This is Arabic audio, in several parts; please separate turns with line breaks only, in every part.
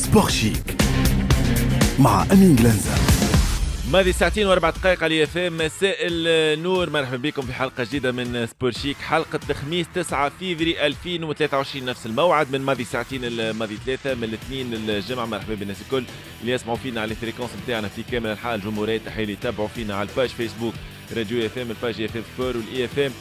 سبور شيك مع امين جلنزر
ماضي ساعتين واربع دقائق على اف ام مساء النور مرحبا بكم في حلقه جديده من سبور شيك حلقه الخميس 9 فيفري 2023 نفس الموعد من ماضي ساعتين الماضي ثلاثه من الاثنين للجمعه مرحبا بالناس الكل اللي يسمعوا فينا على الفريكونس نتاعنا في كامل انحاء الجمهوريه تحيه اللي يتابعوا فينا على الباج فيسبوك راديو اف ام الفاجي اف ام سبور والاي اف ام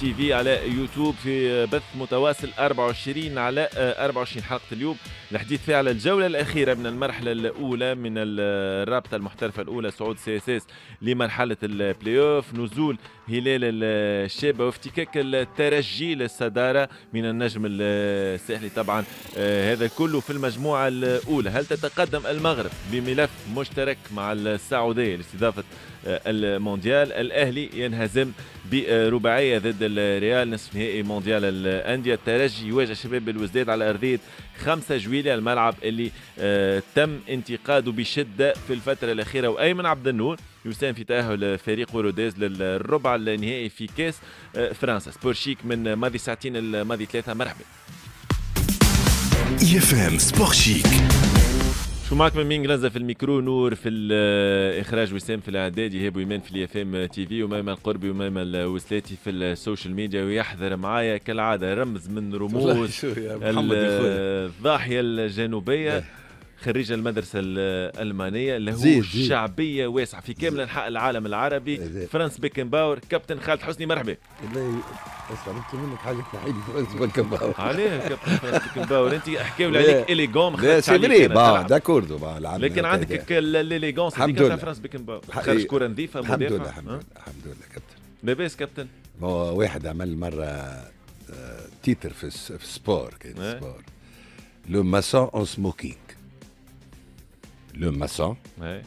تي في على يوتيوب في بث متواصل 24 على 24 حلقه اليوم الحديث فيها على الجوله الاخيره من المرحله الاولى من الرابطه المحترفه الاولى صعود سي اس اس لمرحله البلاي اوف نزول هلال الشابه وافتكاك الترجي للصداره من النجم الساحلي طبعا آه، هذا كله في المجموعه الاولى هل تتقدم المغرب بملف مشترك مع السعوديه لاستضافه آه، المونديال الأهلي ينهزم برباعية ضد الريال نصف نهائي مونديال الأندية الترجي يواجه شباب الوزداد على أرضية 5 جويلية الملعب اللي آه، تم انتقاده بشدة في الفترة الأخيرة وأيمن عبد النور يساهم في تأهل فريق روديز للربع النهائي في كاس آه، فرنسا سبور شيك من ماضي ساعتين الماضي ثلاثة مرحبا يفهم سبور شيك شو معك من مين في الميكرو نور في الاخراج آه، وسام في الاعداد يهاب ويمان في الاف ام تي في وميما القربي وميما الوسلاتي في السوشيال ميديا ويحضر معايا كالعاده رمز من رموز آه، الضاحيه الجنوبيه خريج المدرسه الالمانيه له زي شعبيه واسعه في كامل انحاء العالم العربي زي. فرانس بيكنباور كابتن خالد حسني مرحبا اسمع نطلب منك حاجه تنحي لي فرانس بيكنباور عليه كابتن فرانس بيكنباور انت حكاولي عليك اليغون خرجت عليك با داكوردو با لكن عندك الاليغونس لله فرانس بيكنباور خرج كره نظيفه
مدافع الحمد لله الحمد لله كابتن لاباس كابتن هو واحد عمل مره آه، تيتر في السبور كان إيه. سبور لو ماسون اون سموكينغ لو ماسون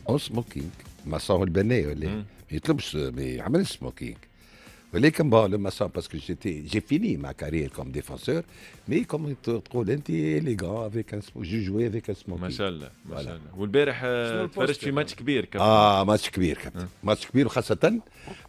اون سموكينغ ماسون هو البنايه ولا ما يطلبش ما يعملش سموكينغ ولكن بون لو ماسون باسكو جيتي جي فيني ما كارير كوم ديفونسور مي كوم تقول انت اليغون افيك ان جو جوي افيك ان سموكي
ما شاء الله ما شاء الله والبارح تفرجت في ماتش كبير كابتن ah, اه ماتش كبير كابتن ماتش
كبير وخاصه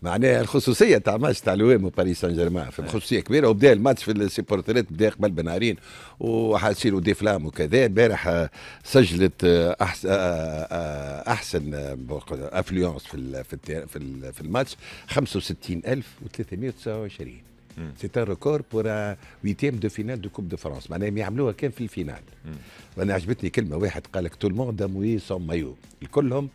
معناها الخصوصيه تاع ماتش تاع لويم وباريس سان جيرمان في خصوصيه كبيره وبدا الماتش في السيبورترات بدا قبل بنهارين وحاسيل ودي فلام وكذا البارح آه، سجلت آه، آه، احسن احسن افلونس في في في الماتش 65000 329 سي ان ريكور بور ويتيام دو فينال دو كوب دو فرنسا معناها يعملوها كان في الفينال وانا عجبتني كلمه واحد قال لك تو الموند سون مايو الكلهم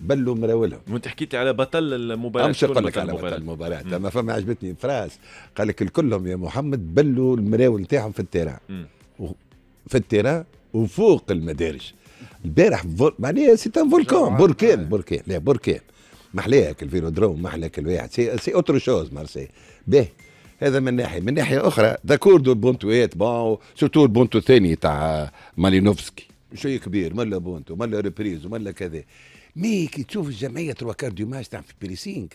بلوا مراولهم
وانت حكيت على بطل المباراه مش نقول لك على بطل
المباراه اما فما عجبتني فراس قال لك الكلهم يا محمد بلوا المراول نتاعهم في التيران و... في التيران وفوق المدارج البارح معناها سي ان فولكان بركان بركان لا بركان محلاك الفيلودروم محلك الواحد سي سي اوتر شوز مارسي به هذا من ناحيه من ناحيه اخرى داكور دو بونتوات بون سورتو البونتو الثاني تاع مالينوفسكي شيء كبير ملا بونتو ملا ريبريز وملا كذا مي كي تشوف الجمعيه تروا كار ماج ماتش تعمل في بريسينغ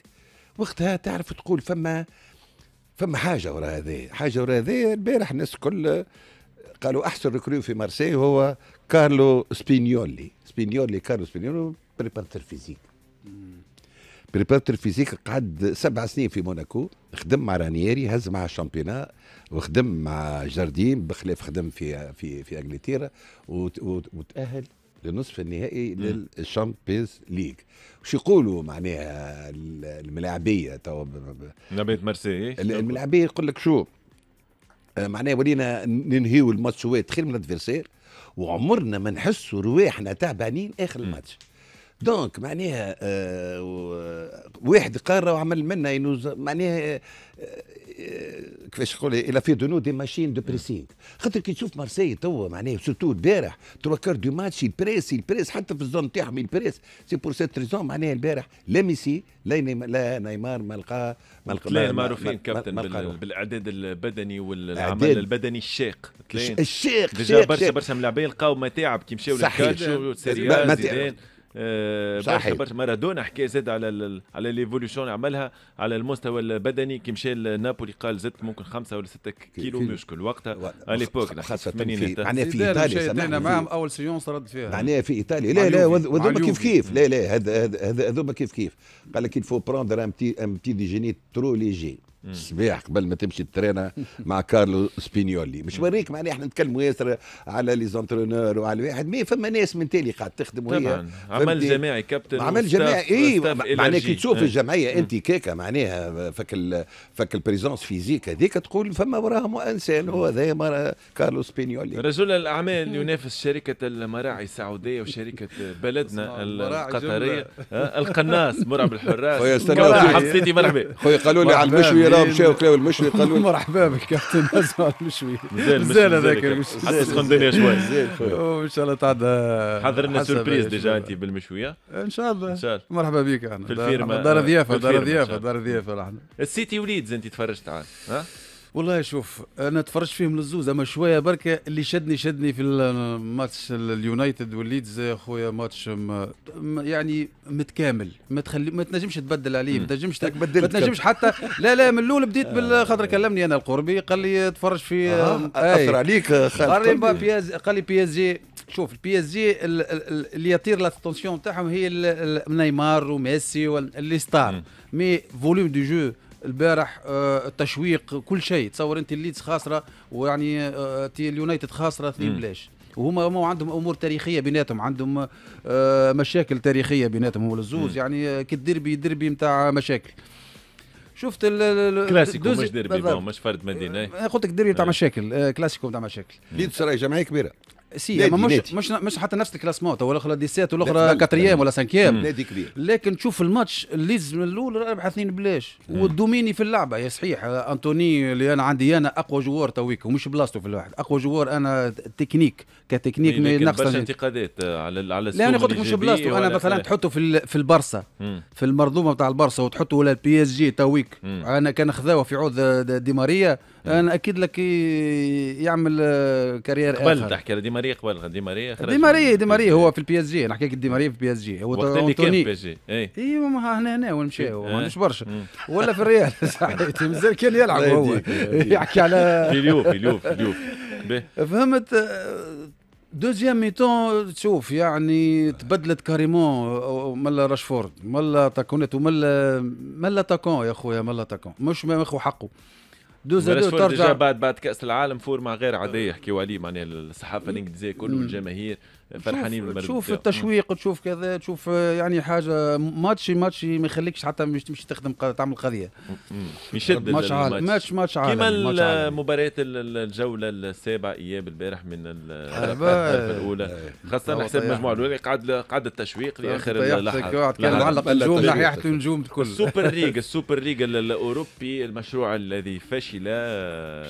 وقتها تعرف تقول فما فما حاجه ورا هذا حاجه ورا هذا البارح الناس الكل قالوا احسن ريكرو في مارسي هو كارلو سبينيولي سبينيولي كارلو سبينيولي بريبارتر فيزيك بريبارتر فيزيك قعد سبع سنين في موناكو خدم مع رانييري هز مع الشامبيونا وخدم مع جاردين بخلاف خدم في في في انجلترا وتاهل لنصف النهائي للشامبيونز ليج وش يقولوا معناها الملاعبيه تو ملاعبيه مارسي الملاعبيه يقول لك شو آه، معناها ولينا ننهيو الماتشوات خير من الادفيرسير وعمرنا ما نحسوا رواحنا تعبانين اخر الماتش دونك معناها آه، واحد قاره وعمل منها معناها آه، آه، كيفاش نقول الى في دونو دي ماشين دو بريسينغ خاطر كي تشوف مارسيل توا معناها سورتو البارح تروا كار دو ماتش البريس البريس حتى في الزون تاعهم البريس سي بور سيت ريزون معناها البارح لا ميسي لا نيمار ما لقى ما لقى لا معروفين
كابتن بالاعداد البدني والعمل البدني الشاق الشاق برشا برشا من العباد لقاو متاعب كي مشاو للكاش سيريال آه، صحيح برشا مارادونا حكى زاد على الـ على ليفولوشن اللي عملها على المستوى البدني كي مشى لنابولي قال زدت ممكن خمسة ولا ستة كيلو مشكل وقتها على ليبوك خاصة في معناها في ايطاليا مشينا معهم اول
سيونس رد فيها معناها في ايطاليا لا لا هذوما كيف
كيف لا لا هذوما كيف كيف قال لك الفو بروندر ان بتي petit un petit déjeuner الصباح قبل ما تمشي الترينا مع كارلو سبينيولي مش وريك معناها احنا نتكلموا ياسر على لي زونترونور وعلى الواحد مي فما ناس من تالي قاعد تخدم وهي طبعا عمل جماعي كابتن عمل جماعي اي معناها كي تشوف الجمعيه انت كيكا معناها فك ال فك البريزونس فيزيك هذيك تقول فما وراهم انسان هو هذا كارلو سبينيولي
رجل الاعمال ينافس شركه المراعي السعوديه وشركه بلدنا القطريه آه، القناص مرعب الحراس خويا استنى خويا قالوا لي على المشوي سلام مشاو كلاو المشوي قالوا
مرحبا بك كابتن اسمع المشوي مازال هذاك المشوي حسسكم الدنيا شوي مزال خويا
ان شاء الله تعدى حضر لنا سوربريز ديجا انت بالمشويه ان شاء الله ان شاء الله مرحبا بك في الفيرما دار ضيافه دار ضيافه دار ضيافه السيتي وليدز انت تفرجت عليه ها والله شوف
انا تفرجت فيهم للزوز اما شويه برك اللي شدني شدني في الماتش اليونايتد والليدز يا خويا ماتش ما يعني متكامل ما تخلي ما تنجمش تبدل عليه ما تنجمش ما تنجمش حتى لا لا من الاول بديت آه. بالخضر كلمني انا القربي قال لي تفرج في آه. اثر عليك خالد قال لي قال لي بي جي شوف البي اس جي اللي يطير لاتونسيون تاعهم هي نيمار وميسي اللي ستار مي فوليوم دو جو البارح آه، التشويق كل شيء تصور انت الليدز خاسره ويعني آه، اليونايتد خاسره اثنين بلاش وهما هم عندهم امور تاريخيه بيناتهم عندهم آه، مشاكل تاريخيه بيناتهم هو الزوز يعني كالديربي ديربي نتاع مشاكل شفت ال كلاسيكو مش ديربي مش
فرد مدينه
قلت لك ديربي نتاع مشاكل كلاسيكو نتاع مشاكل ليدز
راهي جمعيه كبيره سي نادي مش نادي.
مش مش حتى نفس الكلاسمون تو الاخرى ديسات والاخرى كاتريام ولا سانكيام نادي كبير لكن تشوف الماتش لازم الاول ربح اثنين بلاش والدوميني في اللعبه يا صحيح انتوني اللي انا عندي انا اقوى جوار تويك ومش بلاصته في الواحد اقوى جوار انا تكنيك كتكنيك ما ينقص برشا انتقادات على
على لا انا قلت لك مش بلاصته انا مثلا تحطه
في في البرسا في المرضومه بتاع البرسا وتحطه ولا البي اس جي تويك انا كان خذاوه في عوض دي ماريا انا نعم. اكيد لك يعمل آه، كارير قبل
تحكي دي ماريا قبل دي ماريا دي ماريا دي ماريا هو
في البي اس جي نحكي لك دي ماريا في البي اس جي هو وقت اللي كان بي اس جي اي ايوه ما
هنا هنا وين مشى
إيه. ما عندوش إيه. برشا ولا في الريال صحيح مازال كان يلعب هو يحكي على في اليوف في اليوف في اليوف فهمت آه، دوزيام ميتون تشوف يعني تبدلت كاريمون آه، ملا راشفورد ملا تاكونيت وملا ملا تاكون يا خويا ملا تاكون مش ما اخو حقه دوز دو ترجع بعد
بعد كاس العالم فور مع غير عاديه حكيوا عليه معناها الصحافه الانجليزيه كله والجماهير فرحانين بالمغرب تشوف التشويق
تشوف كذا تشوف آه، يعني حاجه ماتش ماتش ما يخليكش حتى مش تمشي تخدم تعمل قضيه يشد ماتش عالمي ماتش ماتش عالمي كيما
مباريات الجوله السابعه اياب البارح من الاولى خاصه حساب المجموعه الاولى قعد قعد التشويق لاخر اللحظه كان معلق النجوم ناحيه النجوم الكل السوبر ليج السوبر ليج الاوروبي المشروع الذي فشل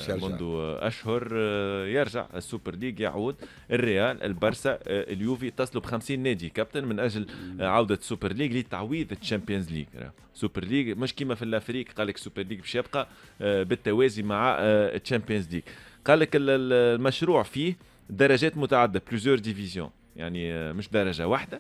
منذ اشهر آه، يرجع السوبر ليج يعود الريال البرسا آه، اليوفي اتصلوا ب 50 نادي كابتن من اجل آه، عوده سوبر ليج لتعويض الشامبيونز ليج سوبر ليج مش كيما في الافريق قال لك سوبر ليج باش يبقى آه، بالتوازي مع الشامبيونز ليج قال لك المشروع فيه درجات متعدده بلوزور ديفيزيون يعني مش درجه واحده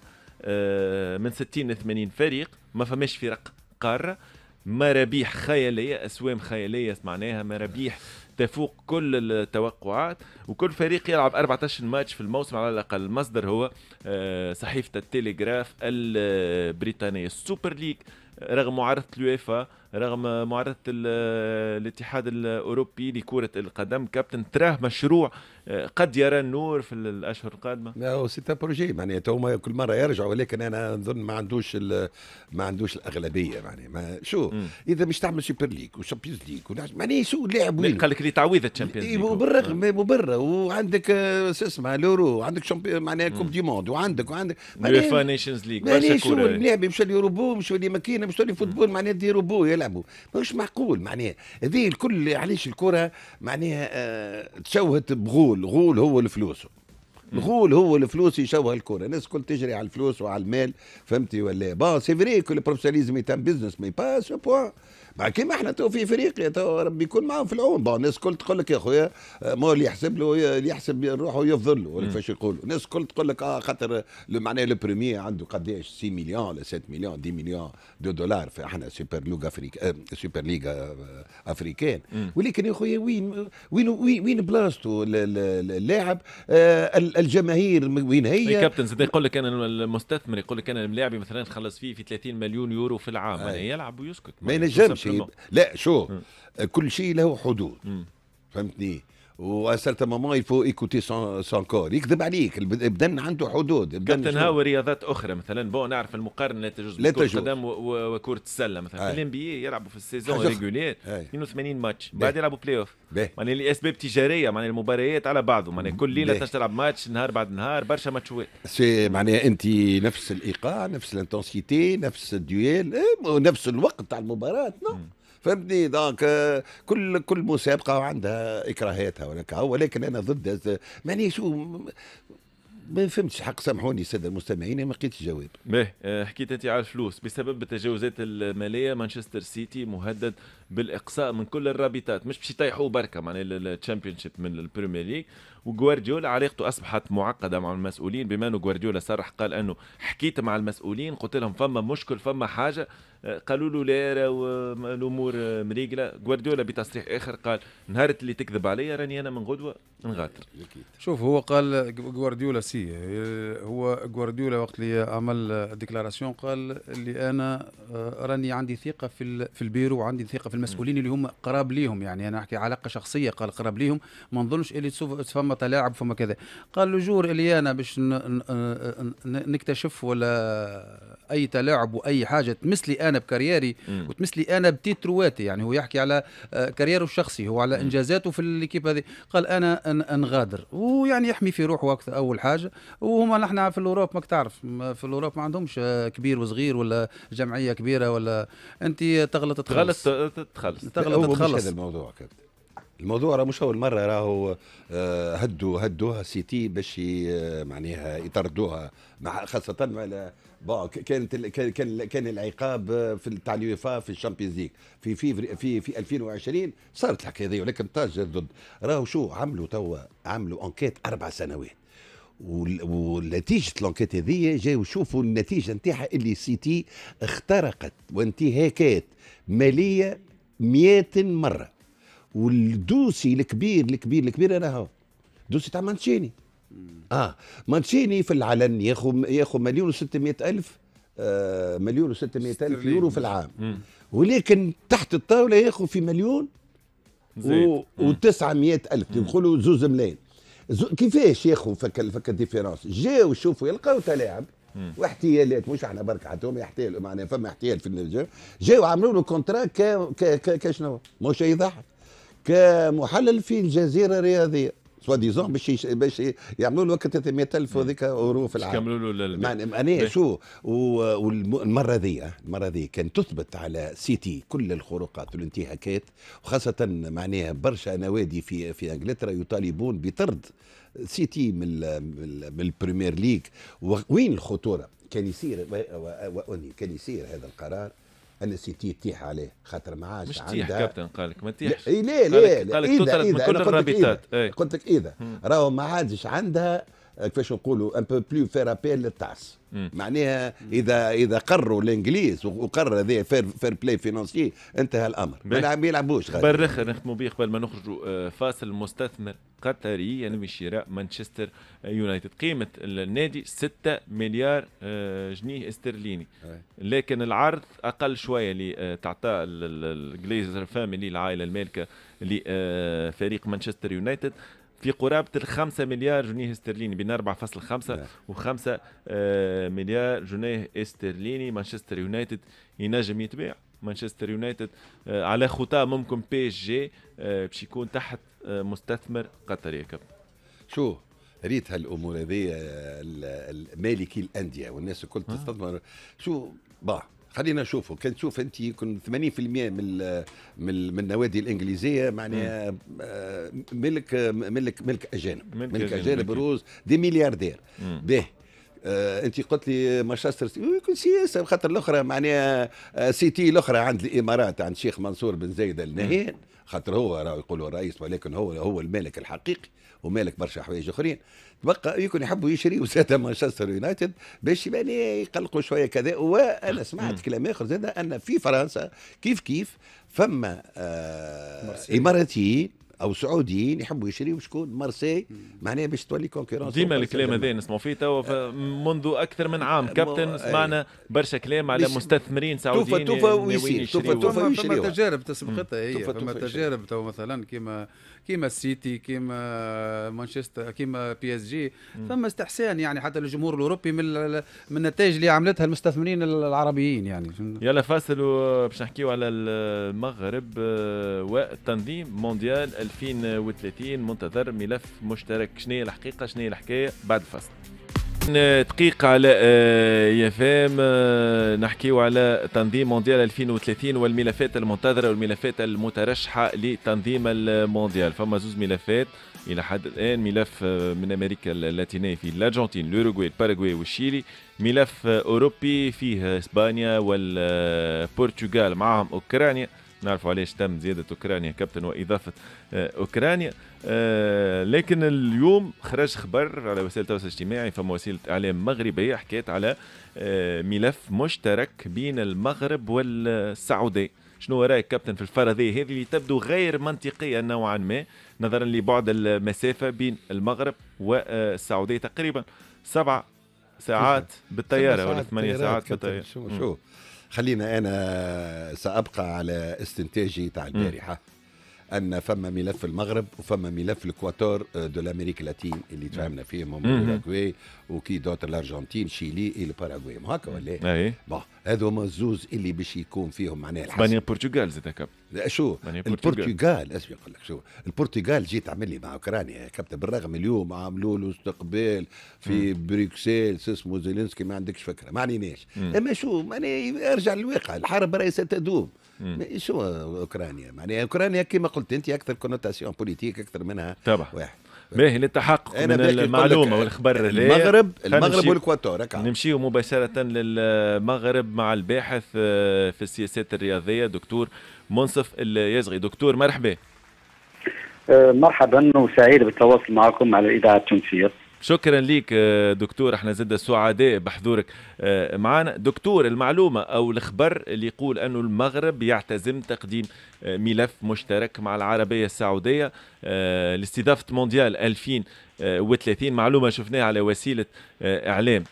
من 60 ل 80 فريق ما فماش فرق قاره مرابيح خياليه اسوام خياليه معناها مرابيح تفوق كل التوقعات وكل فريق يلعب 14 ماتش في الموسم على الاقل المصدر هو آه، صحيفه التليغراف البريطانيه السوبر ليج رغم معارضه اليوفا رغم معارضة الاتحاد الأوروبي لكرة القدم كابتن تراه مشروع آه، قد يرى النور في الأشهر القادمة
لا سيتا بروجي معناتها توما كل مرة يرجعوا ولكن أنا نظن ما عندوش ما عندوش الأغلبية معني ما شو م. إذا مش تعمل سوبر ليج وشامبيونز ليج معني شو
لاعب وين قال لك اللي تعويض الشامبيونز ليج بالرغم
مبرة وعندك آه، شو اسمه اليورو وعندك شامبيون معناها كوب دي موند وعندك وعندك يوفا نيشنز ليج معني شو اللاعب مش اليوروبو مش اللي ماكينه مش اللي فوتبول معناها دي روبو يلعبوا مش معقول معناها هذه الكل علاش الكره معناها آه، تشوهت بغول غول هو الفلوس الغول هو الفلوس يشوه الكره الناس الكل تجري على الفلوس وعلى المال فهمتي ولا با سي فري كو البروفيسيونيزم يتم بزنس مي با سو بوان مع كيما احنا تو في افريقيا تو ربي يكون معاهم في العون بون الناس الكل تقول لك يا خويا ما اللي يحسب له اللي يحسب روحه يفضل له ولا كيفاش يقولوا الناس الكل تقول لك اه خاطر معناها البريمي عنده قداش 6 مليون ولا 7 مليون 10 مليون دو دولار فاحنا سوبر لوغ افريك اه سوبر ليغا افريكان ولكن يا خويا وين وين وين بلاصته اللاعب آه الجماهير وين هي الكابتن
زاد يقول لك انا المستثمر يقول لك انا ملاعبي مثلا خلص فيه في 30 مليون يورو في العام يلعب ويسكت ما ينجمش شيء
لا شو كل شيء له حدود فهمتني سارتان مومون يفو ايكوتي سون, سون كور يكذب عليك البدن عنده حدود كابتن هاو
رياضات اخرى مثلا بون نعرف المقارنه لا تجوز لا تجوز القدم وكره السله مثلا الان بي يلعبوا في السيزون ريغولير 82 ماتش بعد يلعبوا بلاي اوف معناها لاسباب تجاريه معناها المباريات على بعضهم معناها كل ليله تنجم تلعب ماتش نهار بعد نهار برشا ماتشوات
سي معناها انت نفس الايقاع نفس الانتونسيتي نفس الديويل إيه، نفس الوقت تاع المباراه نو فهمتني دونك كل كل مسابقه عندها اكراهاتها ولا ولكن انا ضد ماني شو ما فهمتش حق سامحوني الساده المستمعين ما لقيتش جواب.
باهي حكيت انت على الفلوس بسبب التجاوزات الماليه مانشستر سيتي مهدد بالاقصاء من كل الرابطات مش باش يطيحوا بركه معناها الشامبيون من البريمير ليج وغوارديولا علاقته اصبحت معقده مع المسؤولين بما انه غوارديولا صرح قال انه حكيت مع المسؤولين قلت لهم فما مشكل فما حاجه آه، قالوا له لا الامور آه، مريقله غوارديولا بتصريح اخر قال نهار اللي تكذب عليا راني انا من غدوه
نغادر شوف هو قال غوارديولا سي هو غوارديولا وقت اللي عمل ديكلاراسيون قال اللي انا آه، راني عندي ثقه في في البيرو وعندي ثقه في المسؤولين اللي هم قراب ليهم يعني انا احكي علاقه شخصيه قال قراب ليهم ما نظنش اللي تشوف فما تلاعب فما كذا قال لجور اللي انا باش نكتشف ولا اي تلاعب واي حاجه لي انا بكاريري لي انا بتيترواتي يعني هو يحكي على آه، كاريره الشخصي هو على انجازاته في الكيب هذه قال انا نغادر ويعني يحمي في روحه اكثر اول حاجه وهما نحن في الاوروب ماك تعرف في الاوروب ما عندهمش آه، كبير وصغير ولا جمعيه كبيره ولا انت تغلط تغلط تتخلص تغلط تتخلص هذا
الموضوع كابتن الموضوع راه مش اول مره راهو آه، هدوا هدوها سيتي باش آه، معناها يطردوها مع خاصه مع كانت كان كان كان العقاب آه، في تاع اليوفا في الشامبيونز ليغ في في في 2020 صارت الحكايه هذه ولكن طاج ضد راهو شو عملوا توا عملوا انكيت اربع سنوات ونتيجه الانكيت هذه جاي وشوفوا النتيجه نتاعها اللي سيتي اخترقت وانتهاكات ماليه مئة مرة والدوسي الكبير الكبير الكبير انا هو دوسي تاع مانشيني اه مانشيني في العلن ياخذ ياخذ مليون و600 الف آه مليون و600 الف يورو في العام مم. ولكن تحت الطاوله ياخذ في مليون و900 الف يدخلوا زوز ملايين زو كيفاش ياخذ فك فك الديفيرونس جاو شوفوا يلقاو تلاعب واحتيالات مش احنا برك عطوهم يحتيال معناها فما احتيال في النجم جاوا عملوا له كونترا ك ك كشنو مش يضحك كمحلل في الجزيره الرياضيه سوا ديزون باش باش يعملوا له 300000 هذيك اورو في العام
كملوا له معناها شو
والمره ذي المره ذي كان تثبت على سيتي كل الخروقات والانتهاكات وخاصه معناها برشا نوادي في في انجلترا يطالبون بطرد سيتي من البريمير ليغ وين الخطوره كان يصير واني كان يصير هذا القرار ان سيتي تيح عليه خاطر ما عادش مش تيح كابتن قال لك ما تيحش لا لا قال لك تطرد من كل الرابطات إيه. قلت لك اذا راهو ما عادش عندها آه، كيفاش نقولوا ان بو بلو فير ابيل للتعس معناها اذا اذا قروا الانجليز وقرر هذا فير فير بلاي فينانسي انتهى الامر ما يلعبوش برخ
نختموا به قبل ما نخرجوا آه، فاصل مستثمر قطري ينوي يعني شراء مانشستر يونايتد قيمه النادي 6 مليار آه، جنيه استرليني لكن العرض اقل شويه اللي تعطاه الجليزر فاميلي العائله المالكه لفريق مانشستر يونايتد في قرابه الخمسة مليار جنيه استرليني بين 4.5 نعم. و5 آه، مليار جنيه استرليني مانشستر يونايتد ينجم يتباع مانشستر يونايتد آه، على خطى ممكن بي اس جي آه، باش يكون تحت مستثمر قطري كابتن شو ريت هالامور هذه
مالكي الانديه والناس الكل تستثمر شو باه خلينا نشوفوا كان تشوف انت يكون 80% من من النوادي الانجليزيه معناها آه، ملك ملك ملك اجانب ملك, ملك اجانب روز دي ملياردير به آه، انت قلت لي مانشستر يكون سياسه خاطر الاخرى معناها آه، سيتي الاخرى عند الامارات عند شيخ منصور بن زايد النهيان خاطر هو راه يقولوا الرئيس ولكن هو هو المالك الحقيقي ومالك برشا حوايج اخرين تبقى يكون يحبوا يشريوا زاد مانشستر يونايتد باش يعني يقلقوا شويه كذا وانا سمعت كلام اخر زاد ان في فرنسا كيف كيف فما آه اماراتيين او سعوديين يحبوا يشريوا شكون مارسي معناها باش تولي كونكورونس ديما الكلام هذا
نسمعوا فيه توا منذ اكثر من عام كابتن سمعنا برشا كلام على مستثمرين سعوديين توفى توفى ويصير
توفى توفى يشريوا تجارب تسبقتها هي إيه، فما تجارب تو مثلا كيما كيما السيتي كيما مانشستر كيما بي اس جي ثم استحسان يعني حتى للجمهور الاوروبي من من النتائج اللي عملتها المستثمرين العربيين يعني
يلا فاصل باش نحكيو على المغرب آه، وتنظيم مونديال 2030 منتظر ملف مشترك شنو هي الحقيقه شنو هي الحكايه بعد الفاصل دقيقة على آه، فام آه، نحكيو على تنظيم مونديال 2030 والملفات المنتظرة والملفات المترشحة لتنظيم المونديال فما زوز ملفات إلى حد الآن ملف آه، من أمريكا اللاتينية في الأرجنتين الأوروغواي الباراغواي والشيلي ملف أوروبي فيه إسبانيا والبرتغال معهم أوكرانيا نعرفوا علاش تم زياده اوكرانيا كابتن واضافه آه، اوكرانيا آه، لكن اليوم خرج خبر على وسائل التواصل الاجتماعي فما وسيله اعلام مغربيه حكيت على آه، ملف مشترك بين المغرب والسعوديه شنو رايك كابتن في الفرضيه هذه اللي تبدو غير منطقيه نوعا ما نظرا لبعد المسافه بين المغرب والسعوديه تقريبا سبع ساعات بالطياره ولا ثمانيه ساعات بالطياره شو شو
خلينا انا سابقى على استنتاجي تاع البارحه ان فما ملف المغرب وفما ملف الكواتور آه، دو لامريك لاتين اللي تفاهمنا فيه هما الاوروغواي وكي دوتر الارجنتين شيلي الباراغواي هكا ولا اي بون هذو هما الزوز اللي باش يكون فيهم معناها الحسن اسبانيا
البرتغال زاد شو البرتغال
اسمع نقول لك شو البرتغال جيت عمل لي مع اوكرانيا كابتن بالرغم اليوم عملوا له استقبال في بروكسيل اسمه زيلينسكي ما عندكش فكره ما عليناش اما شو معناها ارجع للواقع الحرب راهي ستدوم شو اوكرانيا معناها يعني اوكرانيا كما قلت انت اكثر كونوتاسيون بوليتيك اكثر منها
طبعا واحد باهي للتحقق من المعلومه والخبر المغرب المغرب والاكواتور نمشيو مباشره للمغرب مع الباحث آه، في السياسات الرياضيه دكتور منصف اليزغي دكتور مرحبا
آه، مرحبا وسعيد بالتواصل معكم على الاذاعه التونسيه
شكرا لك آه، دكتور احنا زاد سعداء بحضورك آه، معنا دكتور المعلومة أو الخبر اللي يقول أنه المغرب يعتزم تقديم آه، ملف مشترك مع العربية السعودية لاستضافة مونديال 2030 معلومة شفناها على وسيلة إعلام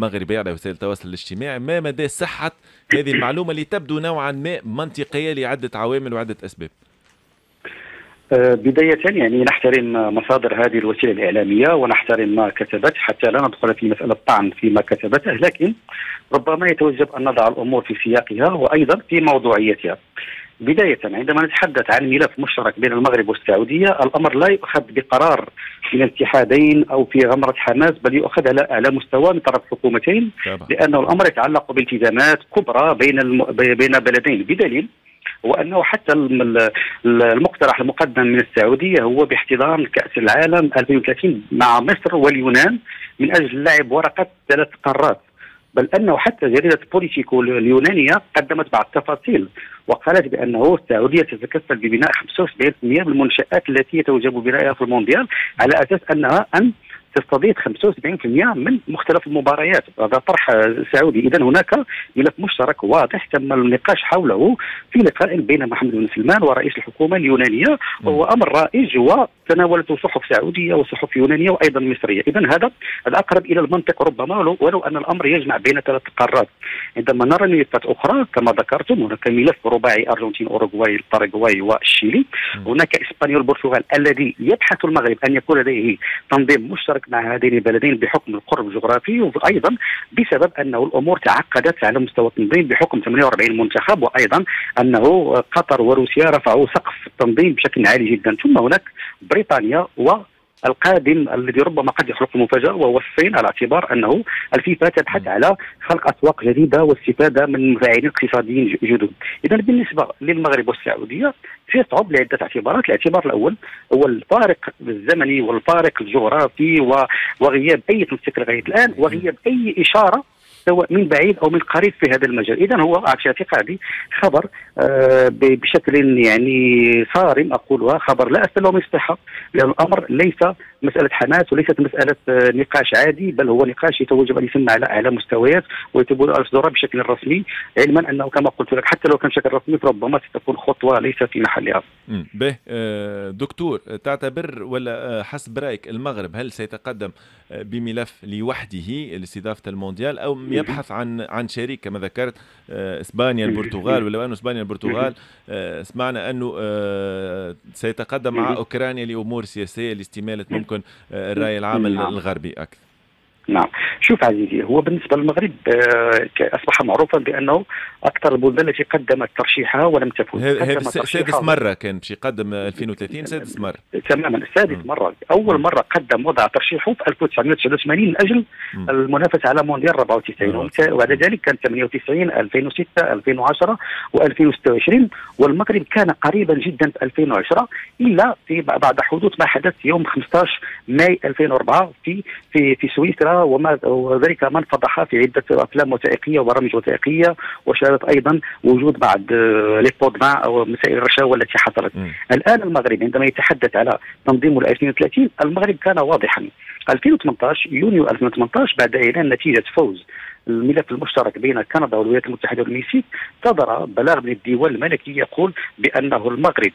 مغربية على وسائل التواصل الاجتماعي ما مدى صحة هذه المعلومة اللي تبدو نوعا ما منطقية لعدة عوامل وعدة أسباب
آه، بداية يعني نحترم مصادر هذه الوسيلة الإعلامية ونحترم ما كتبت حتى لا ندخل في مسألة الطعن فيما كتبته لكن ربما يتوجب أن نضع الأمور في سياقها وأيضا في موضوعيتها بداية عندما نتحدث عن ملف مشترك بين المغرب والسعودية الأمر لا يؤخذ بقرار من الاتحادين أو في غمرة حماس بل يؤخذ على أعلى مستوى من طرف الحكومتين لأنه الأمر يتعلق بالتزامات كبرى بين الم... بين بلدين بدليل وانه حتى المقترح المقدم من السعوديه هو باحتضان كاس العالم 2030 مع مصر واليونان من اجل لعب ورقه ثلاث قارات بل انه حتى جريده بوليتيكو اليونانيه قدمت بعض التفاصيل وقالت بانه السعوديه تتكفل ببناء 75% من المنشات التي يتوجب بنائها في المونديال على اساس انها ان تستضيف 75% من مختلف المباريات هذا طرح سعودي اذا هناك ملف مشترك واضح تم النقاش حوله في لقاء بين محمد بن سلمان ورئيس الحكومه اليونانيه وهو نعم. امر رائج وتناولته صحف سعوديه وصحف يونانيه وايضا مصريه اذا هذا الاقرب الى المنطق ربما ولو ان الامر يجمع بين ثلاث قارات عندما نرى ملفات اخرى كما ذكرتم هناك ملف رباعي ارجنتين اوروغواي باراغواي والشيلي نعم. هناك اسبانيا والبرتغال الذي يبحث المغرب ان يكون لديه تنظيم مشترك التعارك مع هذين البلدين بحكم القرب الجغرافي وايضا بسبب انه الامور تعقدت على مستوى التنظيم بحكم 48 منتخب وايضا انه قطر وروسيا رفعوا سقف التنظيم بشكل عالي جدا ثم هناك بريطانيا و القادم الذي ربما قد يخلق مفاجاه وهو الصين على اعتبار انه الفيفا تبحث على خلق اسواق جديده واستفاده من مفاعلين اقتصاديين جدد اذا بالنسبه للمغرب والسعوديه صعوب لعده اعتبارات الاعتبار الاول هو الفارق الزمني والفارق الجغرافي وغياب اي تنسيق لغايه الان وغياب اي اشاره سواء من بعيد او من قريب في هذا المجال، اذا هو في اعتقادي خبر آه، بشكل يعني صارم اقولها خبر لا اسال له من الصحه لان الامر ليس مساله حماس وليست مساله آه، نقاش عادي بل هو نقاش يتوجب ان يتم على اعلى مستويات ويتم اصداره بشكل رسمي علما انه كما قلت لك حتى لو كان بشكل رسمي ربما ستكون خطوه ليست في محلها.
به آه، دكتور آه، تعتبر ولا آه، حسب رايك المغرب هل سيتقدم بملف لوحده لاستضافه المونديال او يبحث عن عن شريك كما ذكرت اسبانيا البرتغال ولو انه اسبانيا البرتغال سمعنا انه سيتقدم مع اوكرانيا لامور سياسيه لاستماله ممكن الراي العام نعم. الغربي اكثر
نعم شوف عزيزي هو بالنسبه للمغرب آه، اصبح معروفا بانه اكثر البلدان التي قدمت ترشيحها ولم تفوز سادس مره كان باش يقدم 2030 سادس مره تماما سادس مره اول مره قدم وضع ترشيحه في 1989 من اجل المنافسه على مونديال 94 وبعد ذلك كان 98 2006 2010 و2026 والمغرب كان قريبا جدا في 2010 الا في بعد حدوث ما حدث يوم 15 ماي 2004 في في في سويسرا وما وذلك من فضحها في عده افلام وثائقيه وبرامج وثائقيه وشارت ايضا وجود بعض آه، ليبود او آه، مسائل الرشاوى التي حصلت م. الان المغرب عندما يتحدث على تنظيم 2030 المغرب كان واضحا 2018 يونيو 2018 بعد اعلان نتيجه فوز الملف المشترك بين كندا والولايات المتحده والمكسيك صدر بلاغ من الديوان الملكي يقول بانه المغرب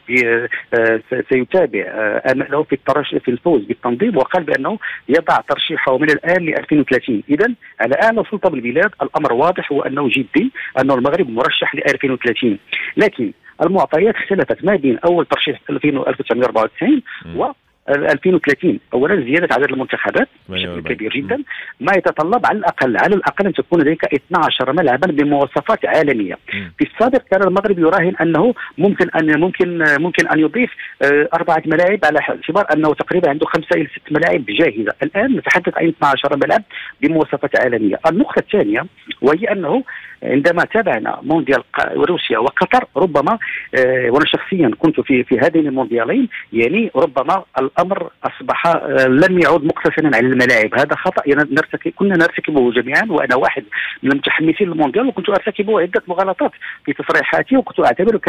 آه، سيتابع آه، امله في الترش في الفوز بالتنظيم وقال بانه يضع ترشيحه من الان ل 2030 اذا على اعلى سلطه بالبلاد الامر واضح وانه جدي انه المغرب مرشح ل 2030 لكن المعطيات اختلفت ما بين اول ترشيح 1994 و 2030 اولا زياده عدد المنتخبات بشكل كبير جدا ما يتطلب على الاقل على الاقل ان تكون لديك 12 ملعبا بمواصفات عالميه في السابق كان المغرب يراهن انه ممكن ان ممكن ممكن ان يضيف آه، اربعه ملاعب على اعتبار انه تقريبا عنده خمسه الى ست ملاعب جاهزه الان نتحدث عن 12 ملعب بمواصفات عالميه النقطه الثانيه وهي انه عندما تابعنا مونديال روسيا وقطر ربما آه، وانا شخصيا كنت في في هذين المونديالين يعني ربما الامر اصبح آه، لم يعود مقتصرا على الملاعب هذا خطا يعني نرتكب كنا نرتكبه جميعا وانا واحد من المتحمسين للمونديال وكنت ارتكب عده مغالطات في تصريحاتي وكنت اعتبر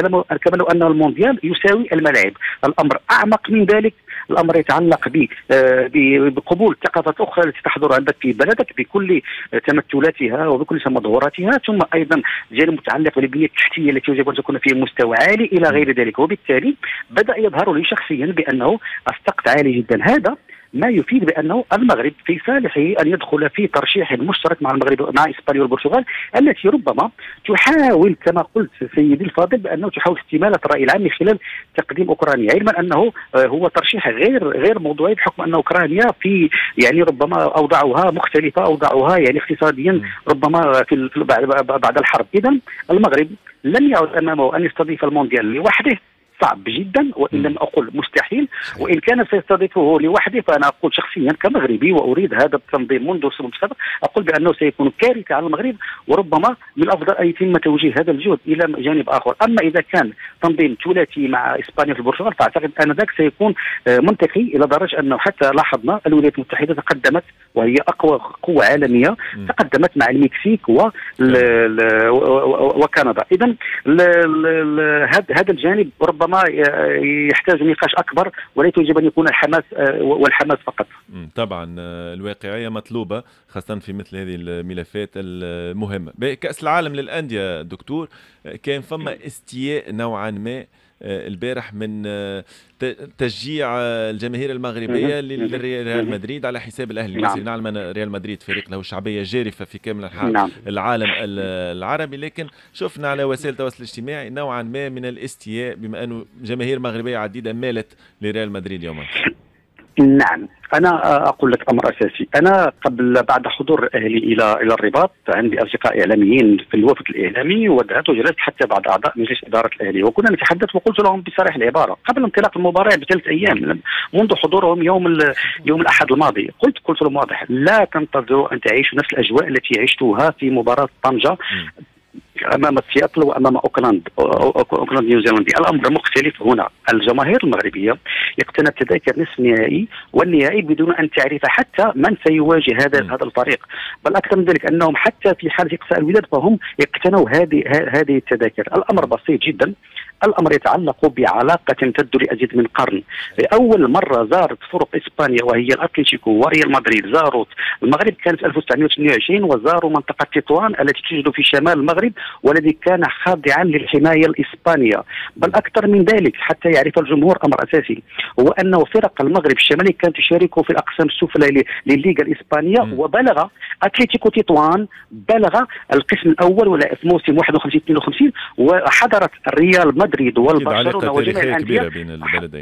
لو ان المونديال يساوي الملاعب الامر اعمق من ذلك الامر يتعلق آه، بقبول ثقافات اخرى التي تحضر عندك في بلدك بكل تمثلاتها وبكل تمظهراتها ثم ايضا الجانب المتعلق بالبنيه التحتيه التي يجب ان تكون في مستوى عالي الى غير ذلك وبالتالي بدا يظهر لي شخصيا بانه السقف عالي جدا هذا ما يفيد بانه المغرب في صالحه ان يدخل في ترشيح مشترك مع المغرب مع اسبانيا والبرتغال التي ربما تحاول كما قلت سيدي الفاضل بانه تحاول استماله الراي العام من خلال تقديم اوكرانيا علما انه آه، هو ترشيح غير غير موضوعي بحكم ان اوكرانيا في يعني ربما اوضاعها مختلفه اوضاعها يعني اقتصاديا ربما في بعد الحرب اذا المغرب لن يعد امامه ان يستضيف المونديال لوحده صعب جدا وان لم اقل مستحيل وان كان سيستضيفه لوحده فانا اقول شخصيا كمغربي واريد هذا التنظيم منذ سنوات سابقة اقول بانه سيكون كارثه على المغرب وربما من الافضل ان يتم توجيه هذا الجهد الى جانب اخر اما اذا كان تنظيم ثلاثي مع اسبانيا في البرتغال فاعتقد ان ذاك سيكون آه، منطقي الى درجه انه حتى لاحظنا الولايات المتحده تقدمت وهي اقوى قوه عالميه تقدمت مع المكسيك و وكندا اذا هذا الجانب ربما ربما آه، يحتاج نقاش اكبر وليس يجب ان يكون الحماس آه، والحماس فقط.
طبعا آه، الواقعيه مطلوبه خاصه في مثل هذه الملفات المهمه. كاس العالم للانديه دكتور كان فما استياء نوعا ما آه، البارح من آه، تشجيع آه، الجماهير المغربيه لريال مدريد على حساب الاهلي نعم. نعم. ان ريال مدريد فريق له شعبيه جارفه في كامل انحاء نعم. العالم العربي لكن شفنا على وسائل التواصل الاجتماعي نوعا ما من الاستياء بما انه جماهير مغربيه عديده مالت لريال مدريد يوما
نعم انا اقول لك امر اساسي انا قبل بعد حضور اهلي الى الى الرباط عندي اصدقاء اعلاميين في الوفد الاعلامي ودعت وجلست حتى بعض اعضاء مجلس اداره الاهلي وكنا نتحدث وقلت لهم بصريح العباره قبل انطلاق المباراه بثلاث ايام منذ حضورهم يوم يوم الاحد الماضي قلت قلت لهم واضح لا تنتظروا ان تعيشوا نفس الاجواء التي عشتوها في مباراه طنجه امام سياتل وامام اوكلاند اوكلاند نيوزيلندي الامر مختلف هنا الجماهير المغربيه اقتنت تذاكر نصف النهائي والنهائي بدون ان تعرف حتى من سيواجه هذا م. هذا الفريق بل اكثر من ذلك انهم حتى في حاله اقصاء الوداد فهم اقتنوا هذه هذه التذاكر الامر بسيط جدا الامر يتعلق بعلاقه تمتد لازيد من قرن لاول مره زارت فرق اسبانيا وهي الاتليتيكو وريال مدريد زاروا المغرب كانت 1928 وزاروا منطقه تطوان التي توجد في شمال المغرب والذي كان خاضعا للحمايه الاسبانيه بل اكثر من ذلك حتى يعرف الجمهور امر اساسي هو انه فرق المغرب الشمالي كانت تشارك في الاقسام السفلى للليغا الاسبانيه م. وبلغ اتلتيكو تطوان بلغ القسم الاول ولا في موسم 51 52 وحضرت ريال مدريد والبرشلونه وجميع الانديه